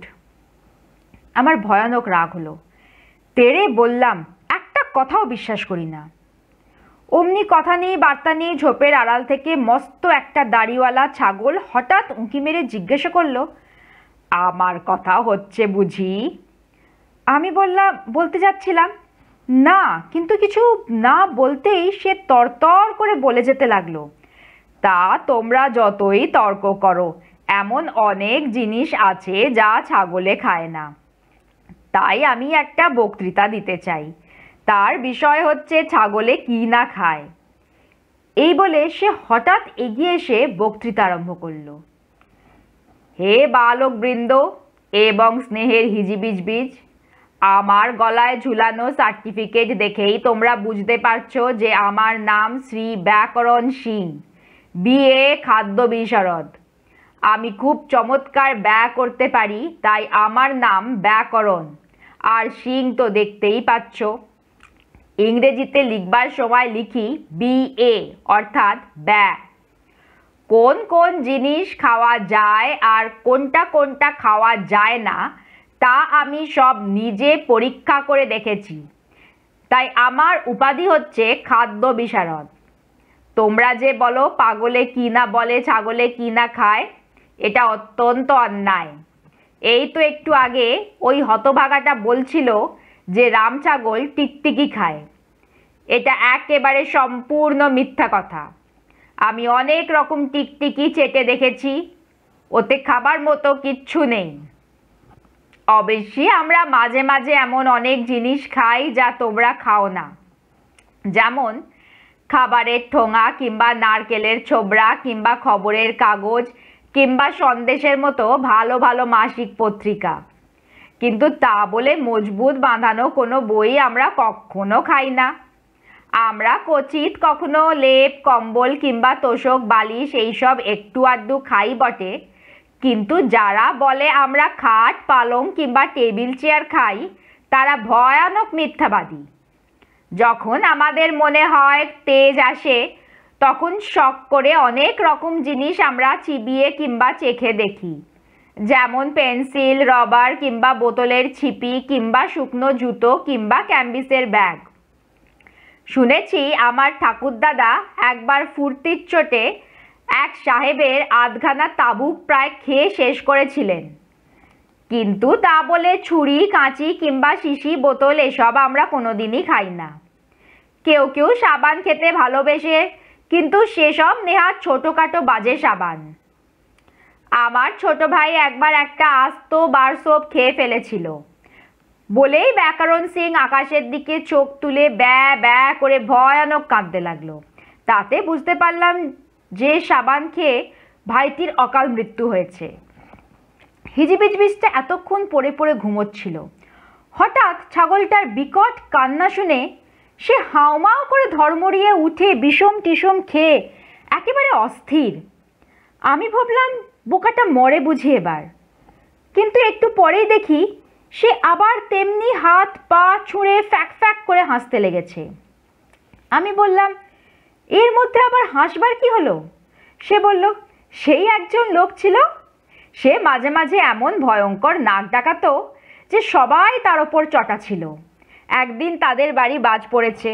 আমার ভয়ানক রাগ হলো তেড়ে বললাম একটা কথাও বিশ্বাস করি না অমনি কথা নেই বার্তা নেই ঝোপের আড়াল থেকে মস্ত একটা দাড়িওয়ালা ছাগল হঠাৎ উঁকি মেরে জিজ্ঞাসা করলো আমার কথা হচ্ছে বুঝি আমি বললাম বলতে যাচ্ছিলাম না কিন্তু কিছু না বলতেই সে তরতর করে বলে যেতে লাগলো তা তোমরা যতই তর্ক করো এমন অনেক জিনিস আছে যা ছাগলে খায় না তাই আমি একটা বক্তৃতা দিতে চাই তার বিষয় হচ্ছে ছাগলে কি না খায় এই বলে সে হঠাৎ এগিয়ে এসে বক্তৃতা আরম্ভ করলো হে বালক বৃন্দ এবং স্নেহের হিজিবিজ বীজ আমার গলায় ঝুলানো সার্টিফিকেট দেখেই তোমরা বুঝতে পারছো যে আমার নাম শ্রী ব্যাকরণ সিং বিএ খাদ্য বিশারদ আমি খুব চমৎকার ব্যয় করতে পারি তাই আমার নাম ব্যাকরণ আর সিং তো দেখতেই পাচ্ছ ইংরেজিতে লিখবার সময় লিখি বিএ অর্থাৎ ব্যা কোন কোন জিনিস খাওয়া যায় আর কোনটা কোনটা খাওয়া যায় না তা আমি সব নিজে পরীক্ষা করে দেখেছি তাই আমার উপাধি হচ্ছে খাদ্য বিশারদ তোমরা যে বলো পাগলে কি না বলে ছাগলে কি না খায় এটা অত্যন্ত অন্যায় এই তো একটু আগে ওই হতভাগাটা বলছিল যে রাম ছাগল টিকটিকি খায় এটা একেবারে সম্পূর্ণ মিথ্যা কথা আমি অনেক রকম টিকটিকি চেটে দেখেছি ওতে খাবার মতো কিচ্ছু নেই অবশ্যই আমরা মাঝে মাঝে এমন অনেক জিনিস খাই যা তোমরা খাও না যেমন খাবারের ঠোঙা কিংবা নারকেলের ছোবড়া কিংবা খবরের কাগজ কিংবা সন্দেশের মতো ভালো ভালো মাসিক পত্রিকা কিন্তু তা বলে মজবুত বাঁধানো কোনো বই আমরা কখনো খাই না আমরা কচিত কখনো লেপ কম্বল কিংবা তোষক বালিশ এইসব একটু আধটু খাই বটে কিন্তু যারা বলে আমরা খাট পালং কিংবা টেবিল চেয়ার খাই তারা ভয়ানক মিথ্যাবাদী যখন আমাদের মনে হয় তেজ আসে তখন শখ করে অনেক রকম জিনিস আমরা চিবিয়ে কিংবা চেখে দেখি যেমন পেন্সিল রবার কিংবা বোতলের ছিপি কিংবা শুকনো জুতো কিংবা ক্যাম্বিসের ব্যাগ শুনেছি আমার ঠাকুরদাদা একবার ফুর্তির চোটে এক সাহেবের আধখানা তাবুক প্রায় খেয়ে শেষ করেছিলেন কিন্তু তা বলে ছুরি কাঁচি কিংবা শিশি বোতল এসব আমরা কোনোদিনই খাই না কেউ কেউ সাবান খেতে ভালোবেসে কিন্তু সেসব নেহাত ছোটোখাটো বাজে সাবান আমার ছোট ভাই একবার একটা আস্ত সোপ খেয়ে ফেলেছিল বলেই ব্যাকরণ সিং আকাশের দিকে চোখ তুলে ব্যা ব্যা করে ভয়ানক কাঁদতে লাগলো তাতে বুঝতে পারলাম যে সাবান খেয়ে ভাইটির অকাল মৃত্যু হয়েছে হিজিবিজবিজটা এতক্ষণ পড়ে পড়ে ঘুমোচ্ছিল হঠাৎ ছাগলটার বিকট কান্না শুনে সে হাওমাও করে ধর্মরিয়ে উঠে বিষম টিষম খেয়ে একেবারে অস্থির আমি ভাবলাম বোকাটা মরে বুঝি এবার কিন্তু একটু পরেই দেখি সে আবার তেমনি হাত পা ছুঁড়ে ফ্যাক ফ্যাক করে হাসতে লেগেছে আমি বললাম এর মধ্যে আবার হাসবার কি হলো সে বলল সেই একজন লোক ছিল সে মাঝে মাঝে এমন ভয়ঙ্কর নাক ডাকাতো যে সবাই তার ওপর চটা ছিল একদিন তাদের বাড়ি বাজ পড়েছে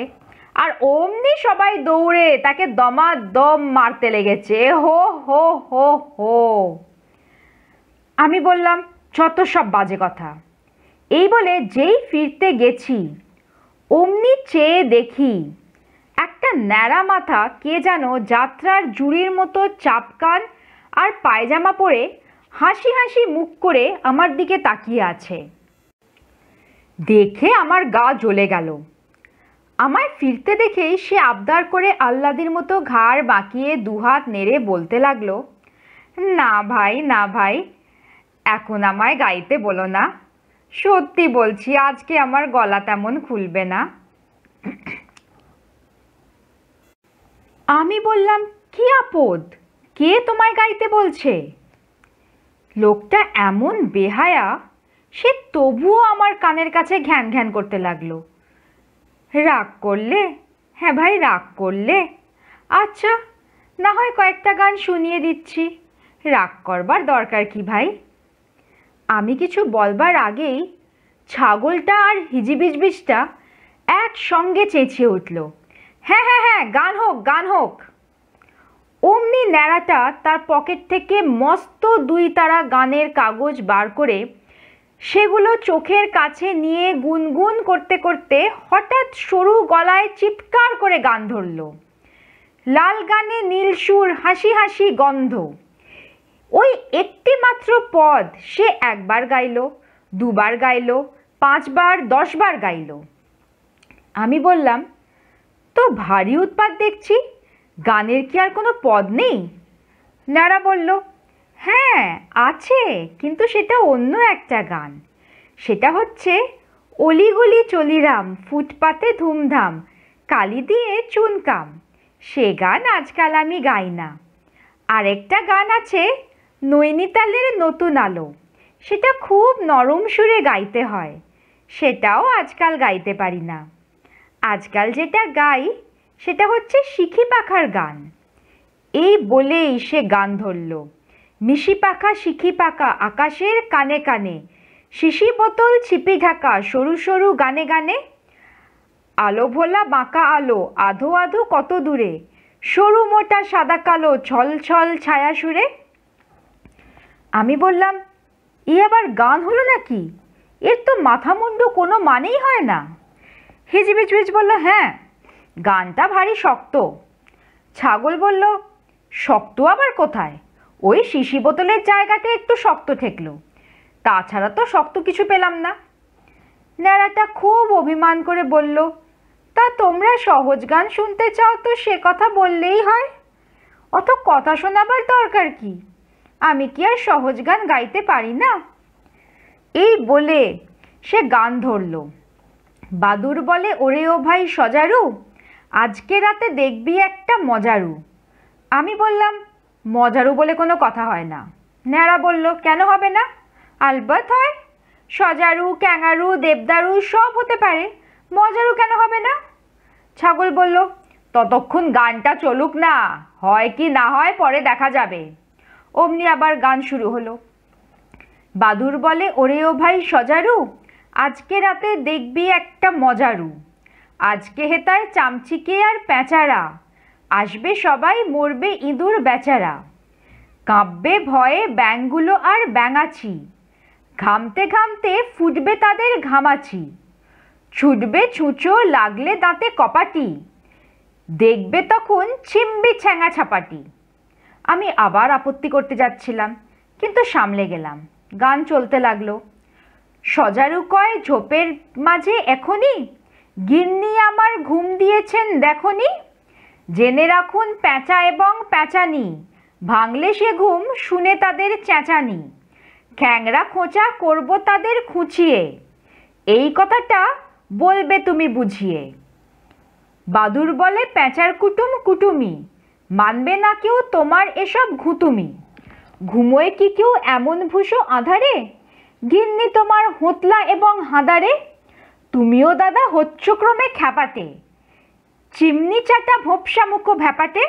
আর অমনি সবাই দৌড়ে তাকে দমা দম মারতে লেগেছে হো হো হো হো আমি বললাম যত সব বাজে কথা এই বলে যেই ফিরতে গেছি অমনি চেয়ে দেখি একটা ন্যাড়া মাথা কে যেন যাত্রার জুড়ির মতো চাপকান আর পায়জামা পরে হাসি হাসি মুখ করে আমার দিকে তাকিয়ে আছে দেখে আমার গা জ্বলে গেল আমায় ফিরতে দেখেই সে আবদার করে আহ্লাদের মতো ঘাড় বাঁকিয়ে দুহাত নেড়ে বলতে লাগলো না ভাই না ভাই এখন আমায় গাইতে বলো না সত্যি বলছি আজকে আমার গলা তেমন খুলবে না আমি বললাম কি আপদ কে তোমায় গাইতে বলছে লোকটা এমন বেহায়া সে তবুও আমার কানের কাছে ঘ্যান ঘ্যান করতে লাগলো রাগ করলে হ্যাঁ ভাই রাগ করলে আচ্ছা না হয় কয়েকটা গান শুনিয়ে দিচ্ছি রাগ করবার দরকার কি ভাই আমি কিছু বলবার আগেই ছাগলটা আর হিজিবিজবিজটা একসঙ্গে চেঁচিয়ে উঠল হ্যাঁ হ্যাঁ হ্যাঁ গান হোক গান হোক অমনি ন্যাড়াটা তার পকেট থেকে মস্ত দুই তারা গানের কাগজ বার করে সেগুলো চোখের কাছে নিয়ে গুনগুন করতে করতে হঠাৎ সরু গলায় চিৎকার করে গান ধরল লাল গানে নীল সুর হাসি হাসি গন্ধ ওই একটি মাত্র পদ সে একবার গাইল দুবার গাইল পাঁচবার দশবার গাইল আমি বললাম তো ভারী উৎপাত দেখছি গানের কি আর কোনো পদ নেই নারা বলল হ্যাঁ আছে কিন্তু সেটা অন্য একটা গান সেটা হচ্ছে অলিগুলি চলিরাম ফুটপাতে ধুমধাম কালি দিয়ে চুনকাম সে গান আজকাল আমি গাই না আরেকটা গান আছে নৈনিতালের নতুন আলো সেটা খুব নরম সুরে গাইতে হয় সেটাও আজকাল গাইতে পারি না আজকাল যেটা গাই সেটা হচ্ছে শিখি পাখার গান এই বলেই সে গান ধরল মিশি পাখা শিখি পাখা আকাশের কানে কানে শিশি বোতল ছিপি ঢাকা সরু সরু গানে গানে আলো ভোলা বাঁকা আলো আধো আধো কত দূরে সরু মোটা সাদা কালো ছল ছল ছায়া সুরে আমি বললাম এ আবার গান হলো নাকি এর তো মাথা মুন্ডু কোনো মানেই হয় না বিজ বলল হ্যাঁ গানটা ভারী শক্ত ছাগল বলল শক্ত আবার কোথায় ওই শিশি বোতলের জায়গাটা একটু শক্ত ঠেকল তাছাড়া তো শক্ত কিছু পেলাম না ন্যাড়াটা খুব অভিমান করে বলল তা তোমরা সহজ গান শুনতে চাও তো সে কথা বললেই হয় অত কথা শোনাবার দরকার কী আমি কি আর সহজ গান গাইতে পারি না এই বলে সে গান ধরল বাদুর বলে ওরে ও ভাই সজারু আজকে রাতে দেখবি একটা মজারু আমি বললাম মজারু বলে কোনো কথা হয় না ন্যাড়া বলল কেন হবে না আলবাত হয় সজারু ক্যাঙারু দেবদারু সব হতে পারে মজারু কেন হবে না ছাগল বলল ততক্ষণ গানটা চলুক না হয় কি না হয় পরে দেখা যাবে অমনি আবার গান শুরু হলো বাদুর বলে ওরে ও ভাই সজারু আজকে রাতে দেখবি একটা মজারু আজকে হেতায় চামচিকে আর প্যাঁচারা আসবে সবাই মরবে ইঁদুর বেচারা কাঁপবে ভয়ে ব্যাঙগুলো আর ব্যাঙাছি ঘামতে ঘামতে ফুটবে তাদের ঘামাছি ছুটবে ছুঁচো লাগলে দাঁতে কপাটি দেখবে তখন ছিমবি ছ্যাঙা ছাপাটি আমি আবার আপত্তি করতে যাচ্ছিলাম কিন্তু সামলে গেলাম গান চলতে লাগলো সজারু কয় ঝোপের মাঝে এখনই গিন্নি আমার ঘুম দিয়েছেন দেখনি জেনে রাখুন প্যাঁচা এবং প্যাঁচানি ভাঙলে সে ঘুম শুনে তাদের চেঁচানি খ্যাংরা খোঁচা করব তাদের খুঁচিয়ে এই কথাটা বলবে তুমি বুঝিয়ে বাদুর বলে প্যাঁচার কুটুম কুটুমি মানবে না কেউ তোমার এসব ঘুতুমি ঘুমোয় কি কেউ এমন ভূষো আধারে গিন্নি তোমার হোতলা এবং হাঁদারে তুমিও দাদা হচ্ছক্রমে খ্যাপাতে চিমনি চাটা ভোপসা মুখো ভ্যাপাটে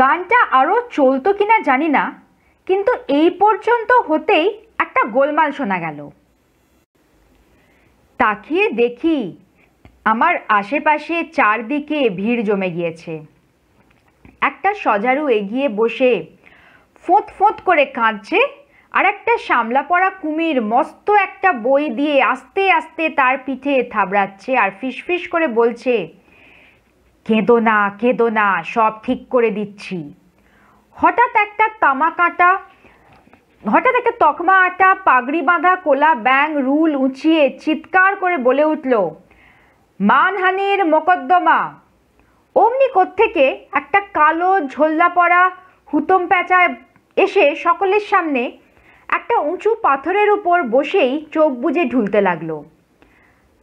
গানটা আরও চলতো কিনা জানি না কিন্তু এই পর্যন্ত হতেই একটা গোলমাল শোনা গেল তাকিয়ে দেখি আমার আশেপাশে চারদিকে ভিড় জমে গিয়েছে একটা সজারু এগিয়ে বসে ফোঁত ফোঁত করে কাঁদছে আর একটা সামলা পড়া কুমির মস্ত একটা বই দিয়ে আস্তে আস্তে তার পিঠে থাবড়াচ্ছে আর ফিসফিস করে বলছে কেঁদো না কেঁদো না সব ঠিক করে দিচ্ছি হঠাৎ একটা তামা কাঁটা হঠাৎ একটা তকমা আটা পাগড়ি বাঁধা কোলা ব্যাং রুল উঁচিয়ে চিৎকার করে বলে উঠল মানহানির মোকদ্দমা অমনি থেকে একটা কালো ঝোল্লা পড়া হুতম প্যাঁচা এসে সকলের সামনে একটা উঁচু পাথরের উপর বসেই চোখ বুঝে ঢুলতে লাগলো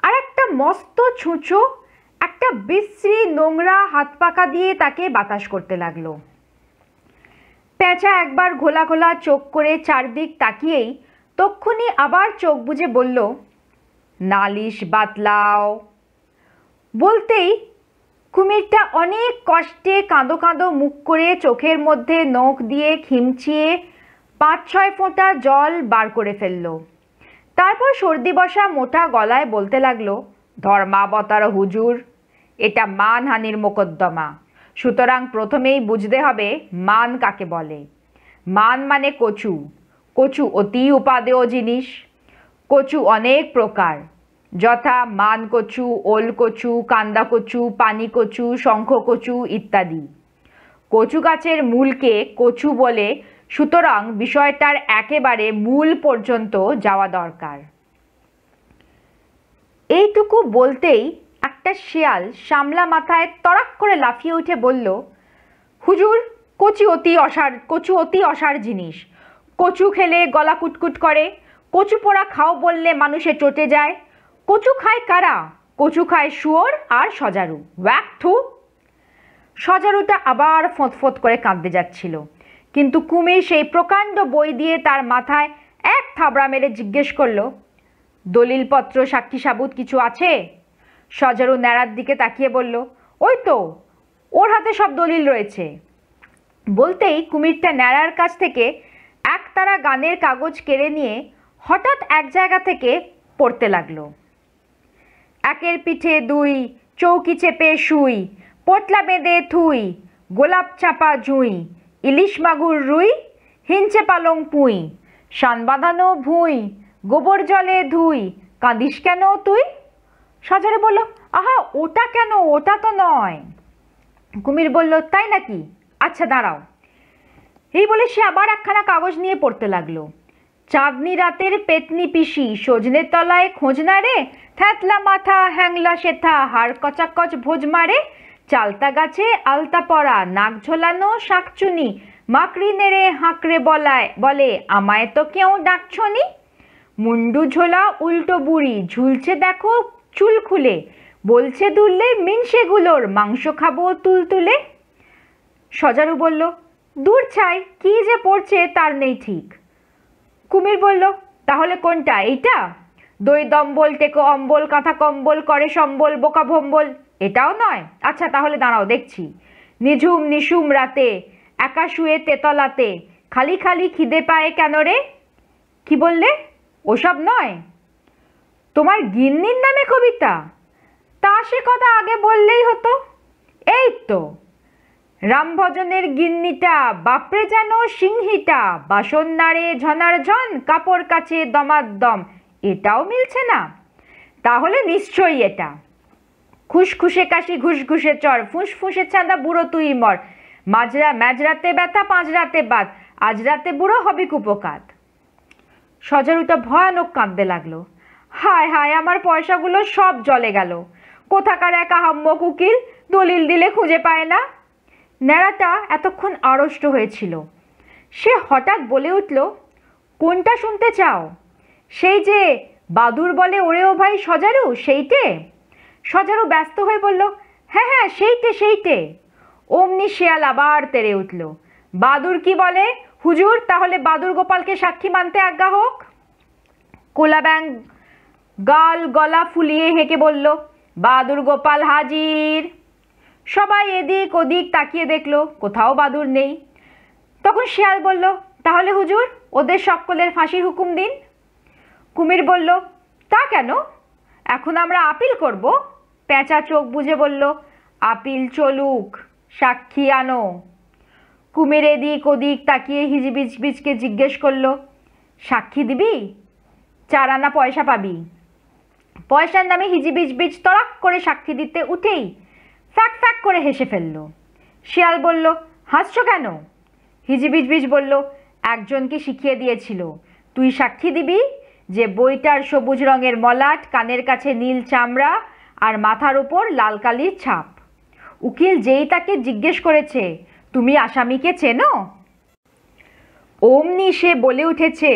আর একটা মস্ত ছুঁচো একটা বিশ্রী নোংরা হাত পাকা দিয়ে তাকে বাতাস করতে লাগলো প্যাঁচা একবার ঘোলা ঘোলা চোখ করে চারদিক তাকিয়েই তক্ষুনি আবার চোখ বুঝে বলল নালিশ বাতলাও বলতেই কুমিরটা অনেক কষ্টে কাঁদো কাঁদো মুখ করে চোখের মধ্যে নখ দিয়ে খিমচিয়ে পাঁচ ছয় ফোঁটা জল বার করে ফেলল তারপর সর্দি বসা মোটা গলায় বলতে লাগলো ধর্মাবতার হুজুর এটা মানহানির মোকদ্দমা সুতরাং প্রথমেই বুঝতে হবে মান কাকে বলে মান মানে কচু কচু অতি উপাদেয় জিনিস কচু অনেক প্রকার যথা মান কচু ওল কচু কান্দা কচু পানি কচু শঙ্খ কচু ইত্যাদি কচু গাছের মূলকে কচু বলে সুতরাং বিষয়টার একেবারে মূল পর্যন্ত যাওয়া দরকার এইটুকু বলতেই একটা শিয়াল সামলা মাথায় তড়াক করে লাফিয়ে উঠে বলল হুজুর কচু অতি অসার কচু অতি অসার জিনিস কচু খেলে গলা কুটকুট করে কচু পোড়া খাও বললে মানুষে চটে যায় কচু খায় কারা কচু খায় শুয়োর আর সজারু ওয়াক থু সজারুটা আবার ফোঁতফোঁত করে কাঁদতে যাচ্ছিল কিন্তু কুমির সেই প্রকাণ্ড বই দিয়ে তার মাথায় এক থাবড়া মেরে জিজ্ঞেস করল দলিলপত্র সাক্ষী সাবুত কিছু আছে সজারু ন্যাড়ার দিকে তাকিয়ে বলল ওই তো ওর হাতে সব দলিল রয়েছে বলতেই কুমিরটা ন্যাড়ার কাছ থেকে একতারা গানের কাগজ কেড়ে নিয়ে হঠাৎ এক জায়গা থেকে পড়তে লাগলো একের পিঠে দুই চৌকি চেপে শুই পোটলা বেঁধে থুই গোলাপ চাপা ঝুঁই ইলিশ মাগুর রুই হিঞ্চে পালং পুঁই সান বাঁধানো ভুঁই গোবর জলে ধুই কাঁদিস কেন তুই সাজারে বলল আহা ওটা কেন ওটা তো নয় কুমির বলল তাই নাকি আচ্ছা দাঁড়াও এই বলে সে আবার একখানা কাগজ নিয়ে পড়তে লাগলো চাঁদনি রাতের পেতনি পিসি সজনের তলায় খোঁজ না রে থ্যাতলা মাথা হ্যাংলা শেথা হাড় কচাকচ ভোজ মারে চালতা গাছে আলতা পরা নাক ঝোলানো শাকচুনি মাকড়ি নেড়ে হাঁকড়ে বলায় বলে আমায় তো কেউ ডাকছনি মুন্ডু ঝোলা উল্টো বুড়ি ঝুলছে দেখো চুল খুলে বলছে দুললে মিনসেগুলোর মাংস খাবো তুল তুলে সজারু বলল দূর ছাই কি যে পড়ছে তার নেই ঠিক কুমির বলল তাহলে কোনটা এইটা দই দম্বল টেকো অম্বল কাঁথা কম্বল করে সম্বল বোকা ভম্বল এটাও নয় আচ্ছা তাহলে দাঁড়াও দেখছি নিঝুম নিশুম রাতে একা শুয়ে তেতলাতে খালি খালি খিদে পায় কেন রে কি বললে ওসব নয় তোমার গিন্নির নামে কবিতা তা সে কথা আগে বললেই হতো এই তো রামভজনের গিন্নিটা বাপরে যেন সিংহিটা বাসন নাড়ে ঝনার ঝন কাপড় কাছে দমাদম দম এটাও মিলছে না তাহলে নিশ্চয়ই এটা খুশখুশে কাশি ঘুষঘুষে চর ফুঁসফুঁসে ছাঁদা বুড়ো তুই মর মাঝরা ম্যাজরাতে ব্যথা পাঁচরাতে বাদ রাতে বুড়ো হবে কুপকাত সজারুটা ভয়ানক কাঁদতে লাগলো হায় হায় আমার পয়সাগুলো সব জলে গেল কোথাকার এক আহাম্মক উকিল দলিল দিলে খুঁজে পায় না ন্যাড়াটা এতক্ষণ আড়ষ্ট হয়েছিল সে হঠাৎ বলে উঠল কোনটা শুনতে চাও সেই যে বাদুর বলে ওরেও ভাই সজারু সেইটে সজারু ব্যস্ত হয়ে বলল হ্যাঁ হ্যাঁ সেইটে সেইটে অমনি শেয়াল আবার তেরে উঠল বাদুর কি বলে হুজুর তাহলে বাদুর গোপালকে সাক্ষী মানতে আজ্ঞা হোক কোলাব্যাং গাল গলা ফুলিয়ে হেঁকে বলল বাদুর গোপাল হাজির সবাই এদিক ওদিক তাকিয়ে দেখল কোথাও বাদুর নেই তখন শেয়াল বলল তাহলে হুজুর ওদের সকলের ফাঁসির হুকুম দিন কুমির বলল তা কেন এখন আমরা আপিল করব পেঁচা চোখ বুঝে বলল আপিল চলুক সাক্ষী আনো কুমির এদিক ওদিক তাকিয়ে হিজিবিজবিজকে জিজ্ঞেস করল সাক্ষী দিবি চার আনা পয়সা পাবি পয়সার নামে হিজিবিজবিজ তরাক করে সাক্ষী দিতে উঠেই ফ্যাক ফ্যাক করে হেসে ফেলল শিয়াল বলল হাসছো কেন হিজিবিজবিজ বলল একজনকে শিখিয়ে দিয়েছিল তুই সাক্ষী দিবি যে বইটার সবুজ রঙের মলাট কানের কাছে নীল চামড়া আর মাথার ওপর লাল কালির ছাপ উকিল যেই তাকে জিজ্ঞেস করেছে তুমি আসামিকে চেনো অমনি সে বলে উঠেছে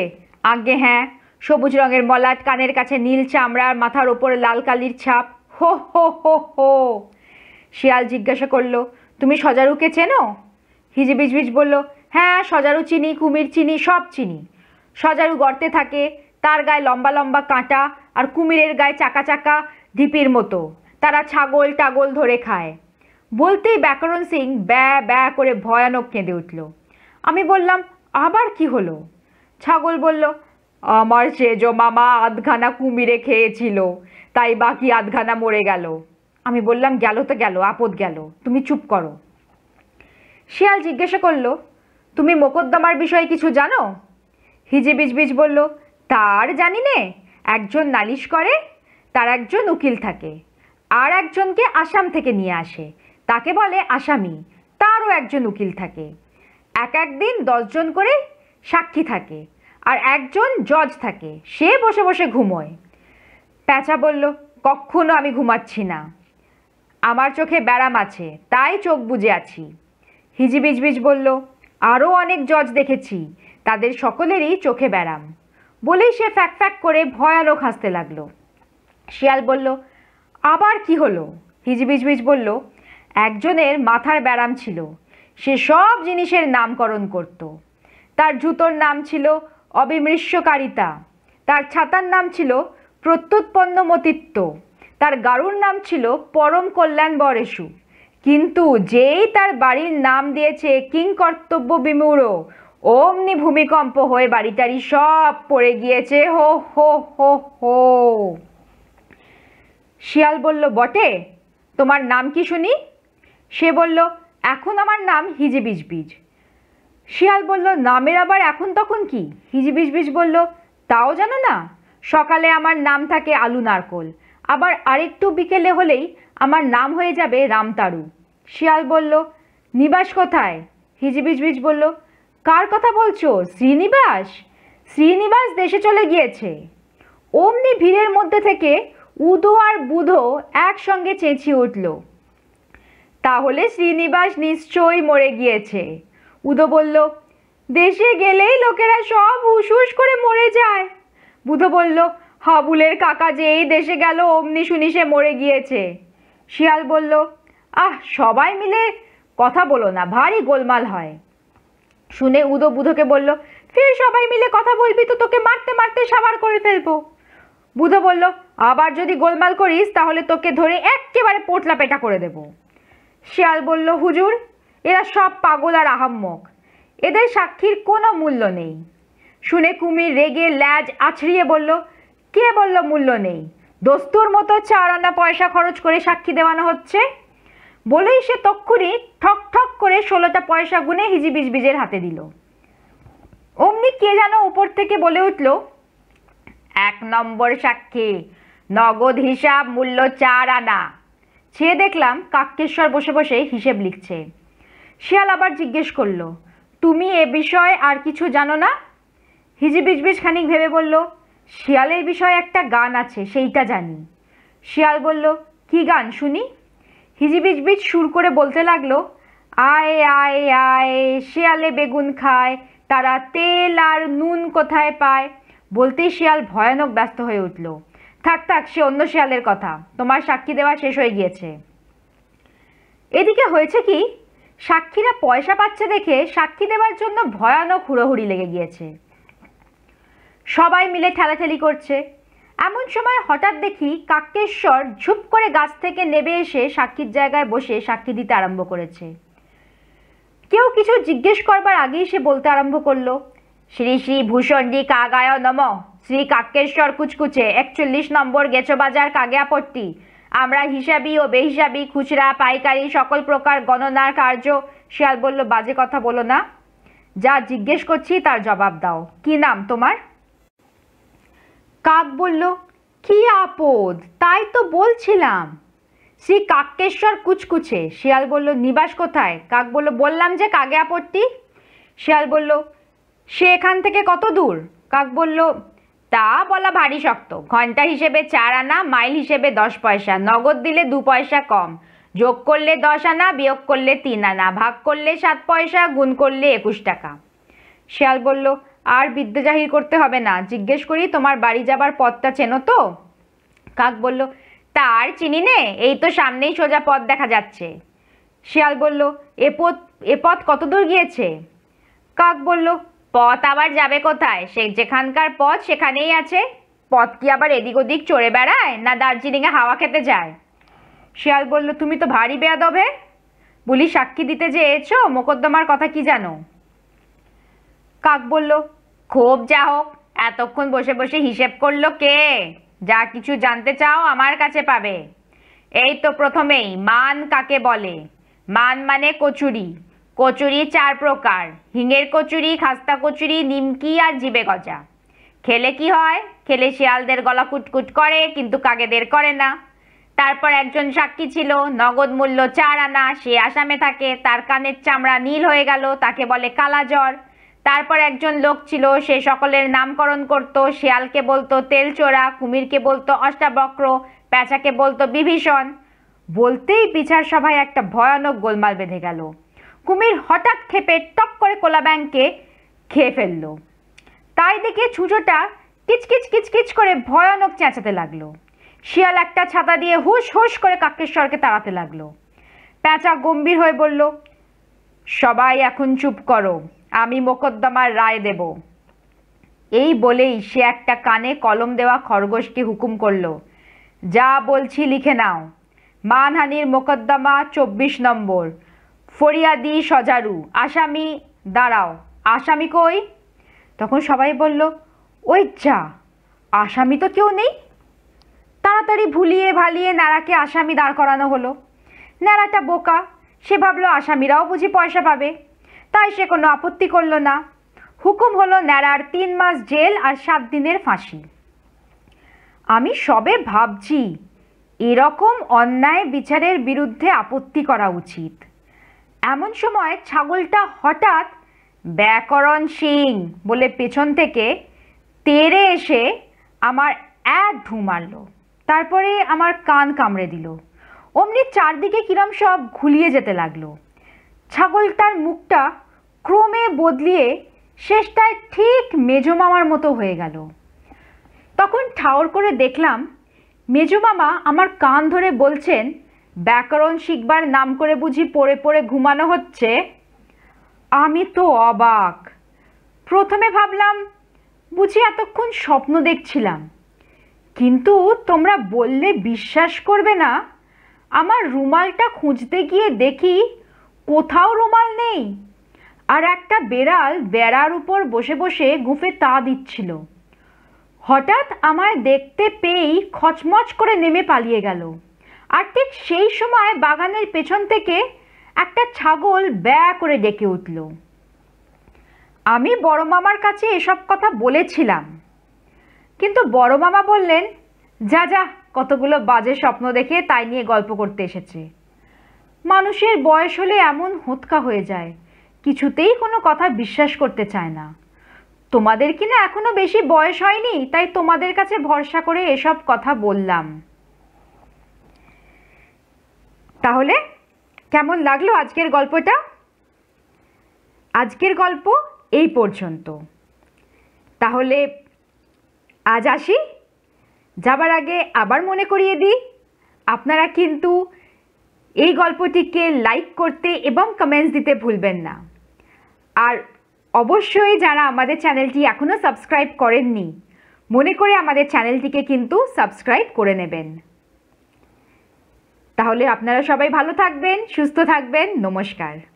আগে হ্যাঁ সবুজ রঙের মলাট কানের কাছে নীল চামড়ার মাথার ওপর লাল কালির ছাপ হো হো হো হো শিয়াল জিজ্ঞাসা করলো তুমি সজারুকে চেনো হিজিবিজবিজ বলল হ্যাঁ সজারু চিনি কুমির চিনি সব চিনি সজারু গর্তে থাকে তার গায়ে লম্বা লম্বা কাঁটা আর কুমিরের গায়ে চাকা চাকা ঢিপির মতো তারা ছাগল টাগল ধরে খায় বলতেই ব্যাকরণ সিং ব্যা ব্যা করে ভয়ানক কেঁদে উঠল আমি বললাম আবার কি হলো ছাগল বলল আমার জো মামা আধখানা কুমিরে খেয়েছিল তাই বাকি আধখানা মরে গেল আমি বললাম গেল তো গেল আপদ গেল তুমি চুপ করো শিয়াল জিজ্ঞাসা করলো তুমি মোকদ্দমার বিষয়ে কিছু জানো হিজিবিজবিজ বলল তার জানি নে একজন নালিশ করে তার একজন উকিল থাকে আর একজনকে আসাম থেকে নিয়ে আসে তাকে বলে আসামি তারও একজন উকিল থাকে এক একদিন দশজন করে সাক্ষী থাকে আর একজন জজ থাকে সে বসে বসে ঘুমোয় প্যাঁচা বলল কখনো আমি ঘুমাচ্ছি না আমার চোখে ব্যারাম আছে তাই চোখ বুঝে আছি হিজিবিজবিজ বলল আরও অনেক জজ দেখেছি তাদের সকলেরই চোখে ব্যারাম বলেই সে ফ্যাক ফ্যাক করে ভয়ানক হাসতে লাগলো শিয়াল বলল আবার কি হলো হিজবিজবিজ বলল একজনের মাথার ব্যারাম ছিল সে সব জিনিসের নামকরণ করত। তার জুতোর নাম ছিল অবিমৃষ্যকারিতা তার ছাতার নাম ছিল প্রত্যুৎপন্নমতিত্ব তার গারুর নাম ছিল পরম কল্যাণ বরেশু কিন্তু যেই তার বাড়ির নাম দিয়েছে কর্তব্য বিমূঢ় অমনি ভূমিকম্প হয়ে বাড়িটারি সব পড়ে গিয়েছে হো হো হো হো শিয়াল বলল বটে তোমার নাম কি শুনি সে বলল এখন আমার নাম হিজিবিজবিজ শিয়াল বলল নামের আবার এখন তখন কি হিজিবিজবিজ বলল তাও জানো না সকালে আমার নাম থাকে আলু নারকোল আবার আরেকটু বিকেলে হলেই আমার নাম হয়ে যাবে রামতারু শিয়াল বলল নিবাস কোথায় হিজিবিজবিজ বলল কার কথা বলছো শ্রীনিবাস শ্রীনিবাস দেশে চলে গিয়েছে অমনি ভিড়ের মধ্যে থেকে উদো আর বুধো একসঙ্গে চেঁচিয়ে উঠল তাহলে শ্রীনিবাস নিশ্চয়ই মরে গিয়েছে উদো বলল দেশে গেলেই লোকেরা সব হুসুস করে মরে যায় বুধো বলল হাবুলের কাকা যে এই দেশে গেল অমনি শুনি সে মরে গিয়েছে শিয়াল বলল আহ সবাই মিলে কথা বলো না ভারী গোলমাল হয় শুনে উদো বুধকে বলল ফের সবাই মিলে কথা বলবি তো তোকে মারতে মারতে সাবার করে ফেলবো বুধ বলল আবার যদি গোলমাল করিস তাহলে তোকে ধরে একেবারে পোটলা পেটা করে দেব শিয়াল বলল হুজুর এরা সব পাগল আর আহাম্মক এদের সাক্ষীর কোনো মূল্য নেই শুনে কুমির রেগে ল্যাজ আছড়িয়ে বলল কে বলল মূল্য নেই দোস্তুর মতো চার আনা পয়সা খরচ করে সাক্ষী দেওয়ানো হচ্ছে বলেই সে তক্ষুনি ঠক ঠক করে ষোলোটা পয়সা গুনে বিজবিজের হাতে দিল অমনি কে যেন উপর থেকে বলে উঠল এক নম্বর সাক্ষী নগদ হিসাব মূল্য চার আনা সে দেখলাম কাকেশ্বর বসে বসে হিসেব লিখছে শিয়াল আবার জিজ্ঞেস করলো তুমি এ বিষয়ে আর কিছু জানো না হিজিবিজবিজ খানিক ভেবে বলল শিয়ালের বিষয়ে একটা গান আছে সেইটা জানি শিয়াল বলল কি গান শুনি হিজিবিজবিজ সুর করে বলতে লাগলো আয় আয় আয় শিয়ালে বেগুন খায় তারা তেল আর নুন কোথায় পায় বলতেই শিয়াল ভয়ানক ব্যস্ত হয়ে উঠল থাক থাক সে অন্য শিয়ালের কথা তোমার সাক্ষী দেওয়া শেষ হয়ে গিয়েছে এদিকে হয়েছে কি সাক্ষীরা পয়সা পাচ্ছে দেখে সাক্ষী দেওয়ার জন্য ভয়ানক হুড়োহুড়ি লেগে গিয়েছে সবাই মিলে ঠেলাঠেলি করছে এমন সময় হঠাৎ দেখি কাকেশ্বর ঝুপ করে গাছ থেকে নেবে এসে সাক্ষীর জায়গায় বসে সাক্ষী দিতে আরম্ভ করেছে কেউ কিছু জিজ্ঞেস করবার আগেই সে বলতে আরম্ভ করলো শ্রী শ্রী ভূষণ জি কাগায় নম শ্রী কাকেশ্বর কুচকুচে একচল্লিশ নম্বর গেছো বাজার কাগিয়াপট্টি আমরা হিসাবি ও বেহিসাবি খুচরা পাইকারি সকল প্রকার গণনার কার্য শিয়াল বলল বাজে কথা বলো না যা জিজ্ঞেস করছি তার জবাব দাও কি নাম তোমার কাক বলল কি আপদ তাই তো বলছিলাম শ্রী কাকেশ্বর কুচকুচে শিয়াল বলল নিবাস কোথায় কাক বলল বললাম যে কাগে আপত্তি শিয়াল বলল সে এখান থেকে কত দূর কাক বলল তা বলা ভারী শক্ত ঘন্টা হিসেবে চার আনা মাইল হিসেবে দশ পয়সা নগদ দিলে দু পয়সা কম যোগ করলে দশ আনা বিয়োগ করলে তিন আনা ভাগ করলে সাত পয়সা গুণ করলে একুশ টাকা শিয়াল বলল আর বিদ্যা জাহির করতে হবে না জিজ্ঞেস করি তোমার বাড়ি যাবার পথটা চেনো তো কাক বলল তা আর চিনি নে এই তো সামনেই সোজা পথ দেখা যাচ্ছে শিয়াল বলল এ পথ এ পথ কত দূর গিয়েছে কাক বলল পথ আবার যাবে কোথায় সে যেখানকার পথ সেখানেই আছে পথ কি আবার এদিক ওদিক চড়ে বেড়ায় না দার্জিলিংয়ে হাওয়া খেতে যায় শিয়াল বলল তুমি তো ভারী বেয়াদবে বলি সাক্ষী দিতে যে এছো মোকদ্দমার কথা কি জানো কাক বলল খুব যা হোক এতক্ষণ বসে বসে হিসেব করলো কে যা কিছু জানতে চাও আমার কাছে পাবে এই তো প্রথমেই মান কাকে বলে মান মানে কচুরি কচুরি চার প্রকার হিঙের কচুরি খাস্তা কচুরি নিমকি আর জিবে গজা খেলে কি হয় খেলে শিয়ালদের গলা কুটকুট করে কিন্তু কাকেদের করে না তারপর একজন সাক্ষী ছিল নগদ মূল্য চার আনা সে আসামে থাকে তার কানের চামড়া নীল হয়ে গেল তাকে বলে কালাজ্বর তারপর একজন লোক ছিল সে সকলের নামকরণ করত শেয়ালকে বলতো তেলচোরা কুমিরকে বলতো অষ্টাবক্র প্যাঁচাকে বলতো বিভীষণ বলতেই বিচার সভায় একটা ভয়ানক গোলমাল বেঁধে গেল কুমির হঠাৎ খেপে টপ করে কোলা ব্যাংকে খেয়ে ফেলল তাই দেখে ছুঁচোটা কিচকিচ কিচকিচ করে ভয়ানক চেঁচাতে লাগলো শিয়াল একটা ছাতা দিয়ে হুস হুস করে কাকেশ্বরকে তাড়াতে লাগলো প্যাঁচা গম্ভীর হয়ে বলল সবাই এখন চুপ করো আমি মোকদ্দমার রায় দেব এই বলেই সে একটা কানে কলম দেওয়া খরগোশকে হুকুম করল যা বলছি লিখে নাও মানহানির মোকদ্দমা চব্বিশ নম্বর ফরিয়াদি সজারু আসামি দাঁড়াও আসামি কই তখন সবাই বলল ওই যা আসামি তো কেউ নেই তাড়াতাড়ি ভুলিয়ে ভালিয়ে ন্যাড়াকে আসামি দাঁড় করানো হলো ন্যাড়াটা বোকা সে ভাবলো আসামিরাও বুঝি পয়সা পাবে তাই সে কোনো আপত্তি করল না হুকুম হলো ন্যাড়ার তিন মাস জেল আর সাত দিনের ফাঁসি আমি সবে ভাবছি এরকম অন্যায় বিচারের বিরুদ্ধে আপত্তি করা উচিত এমন সময় ছাগলটা হঠাৎ ব্যাকরণ সিং বলে পেছন থেকে তেরে এসে আমার এক ধু মারল তারপরে আমার কান কামড়ে দিল অমনি চারদিকে কিরম সব ঘুলিয়ে যেতে লাগলো ছাগল তার মুখটা ক্রমে বদলিয়ে শেষটায় ঠিক মেজমামার মতো হয়ে গেল তখন ঠাউর করে দেখলাম মেজমামা আমার কান ধরে বলছেন ব্যাকরণ শিখবার নাম করে বুঝি পড়ে পড়ে ঘুমানো হচ্ছে আমি তো অবাক প্রথমে ভাবলাম বুঝি এতক্ষণ স্বপ্ন দেখছিলাম কিন্তু তোমরা বললে বিশ্বাস করবে না আমার রুমালটা খুঁজতে গিয়ে দেখি কোথাও রুমাল নেই আর একটা বেড়াল বেড়ার উপর বসে বসে গুঁফে তা দিচ্ছিল হঠাৎ আমায় দেখতে পেয়েই খচমচ করে নেমে পালিয়ে গেল আর ঠিক সেই সময় বাগানের পেছন থেকে একটা ছাগল ব্যা করে ডেকে উঠল আমি বড় মামার কাছে এসব কথা বলেছিলাম কিন্তু বড় মামা বললেন যা যা কতগুলো বাজে স্বপ্ন দেখে তাই নিয়ে গল্প করতে এসেছে মানুষের বয়স হলে এমন হোঁতকা হয়ে যায় কিছুতেই কোনো কথা বিশ্বাস করতে চায় না তোমাদের কিনা এখনও বেশি বয়স হয়নি তাই তোমাদের কাছে ভরসা করে এসব কথা বললাম তাহলে কেমন লাগলো আজকের গল্পটা আজকের গল্প এই পর্যন্ত তাহলে আজ আসি যাবার আগে আবার মনে করিয়ে দিই আপনারা কিন্তু এই গল্পটিকে লাইক করতে এবং কমেন্টস দিতে ভুলবেন না আর অবশ্যই যারা আমাদের চ্যানেলটি এখনও সাবস্ক্রাইব করেননি মনে করে আমাদের চ্যানেলটিকে কিন্তু সাবস্ক্রাইব করে নেবেন তাহলে আপনারা সবাই ভালো থাকবেন সুস্থ থাকবেন নমস্কার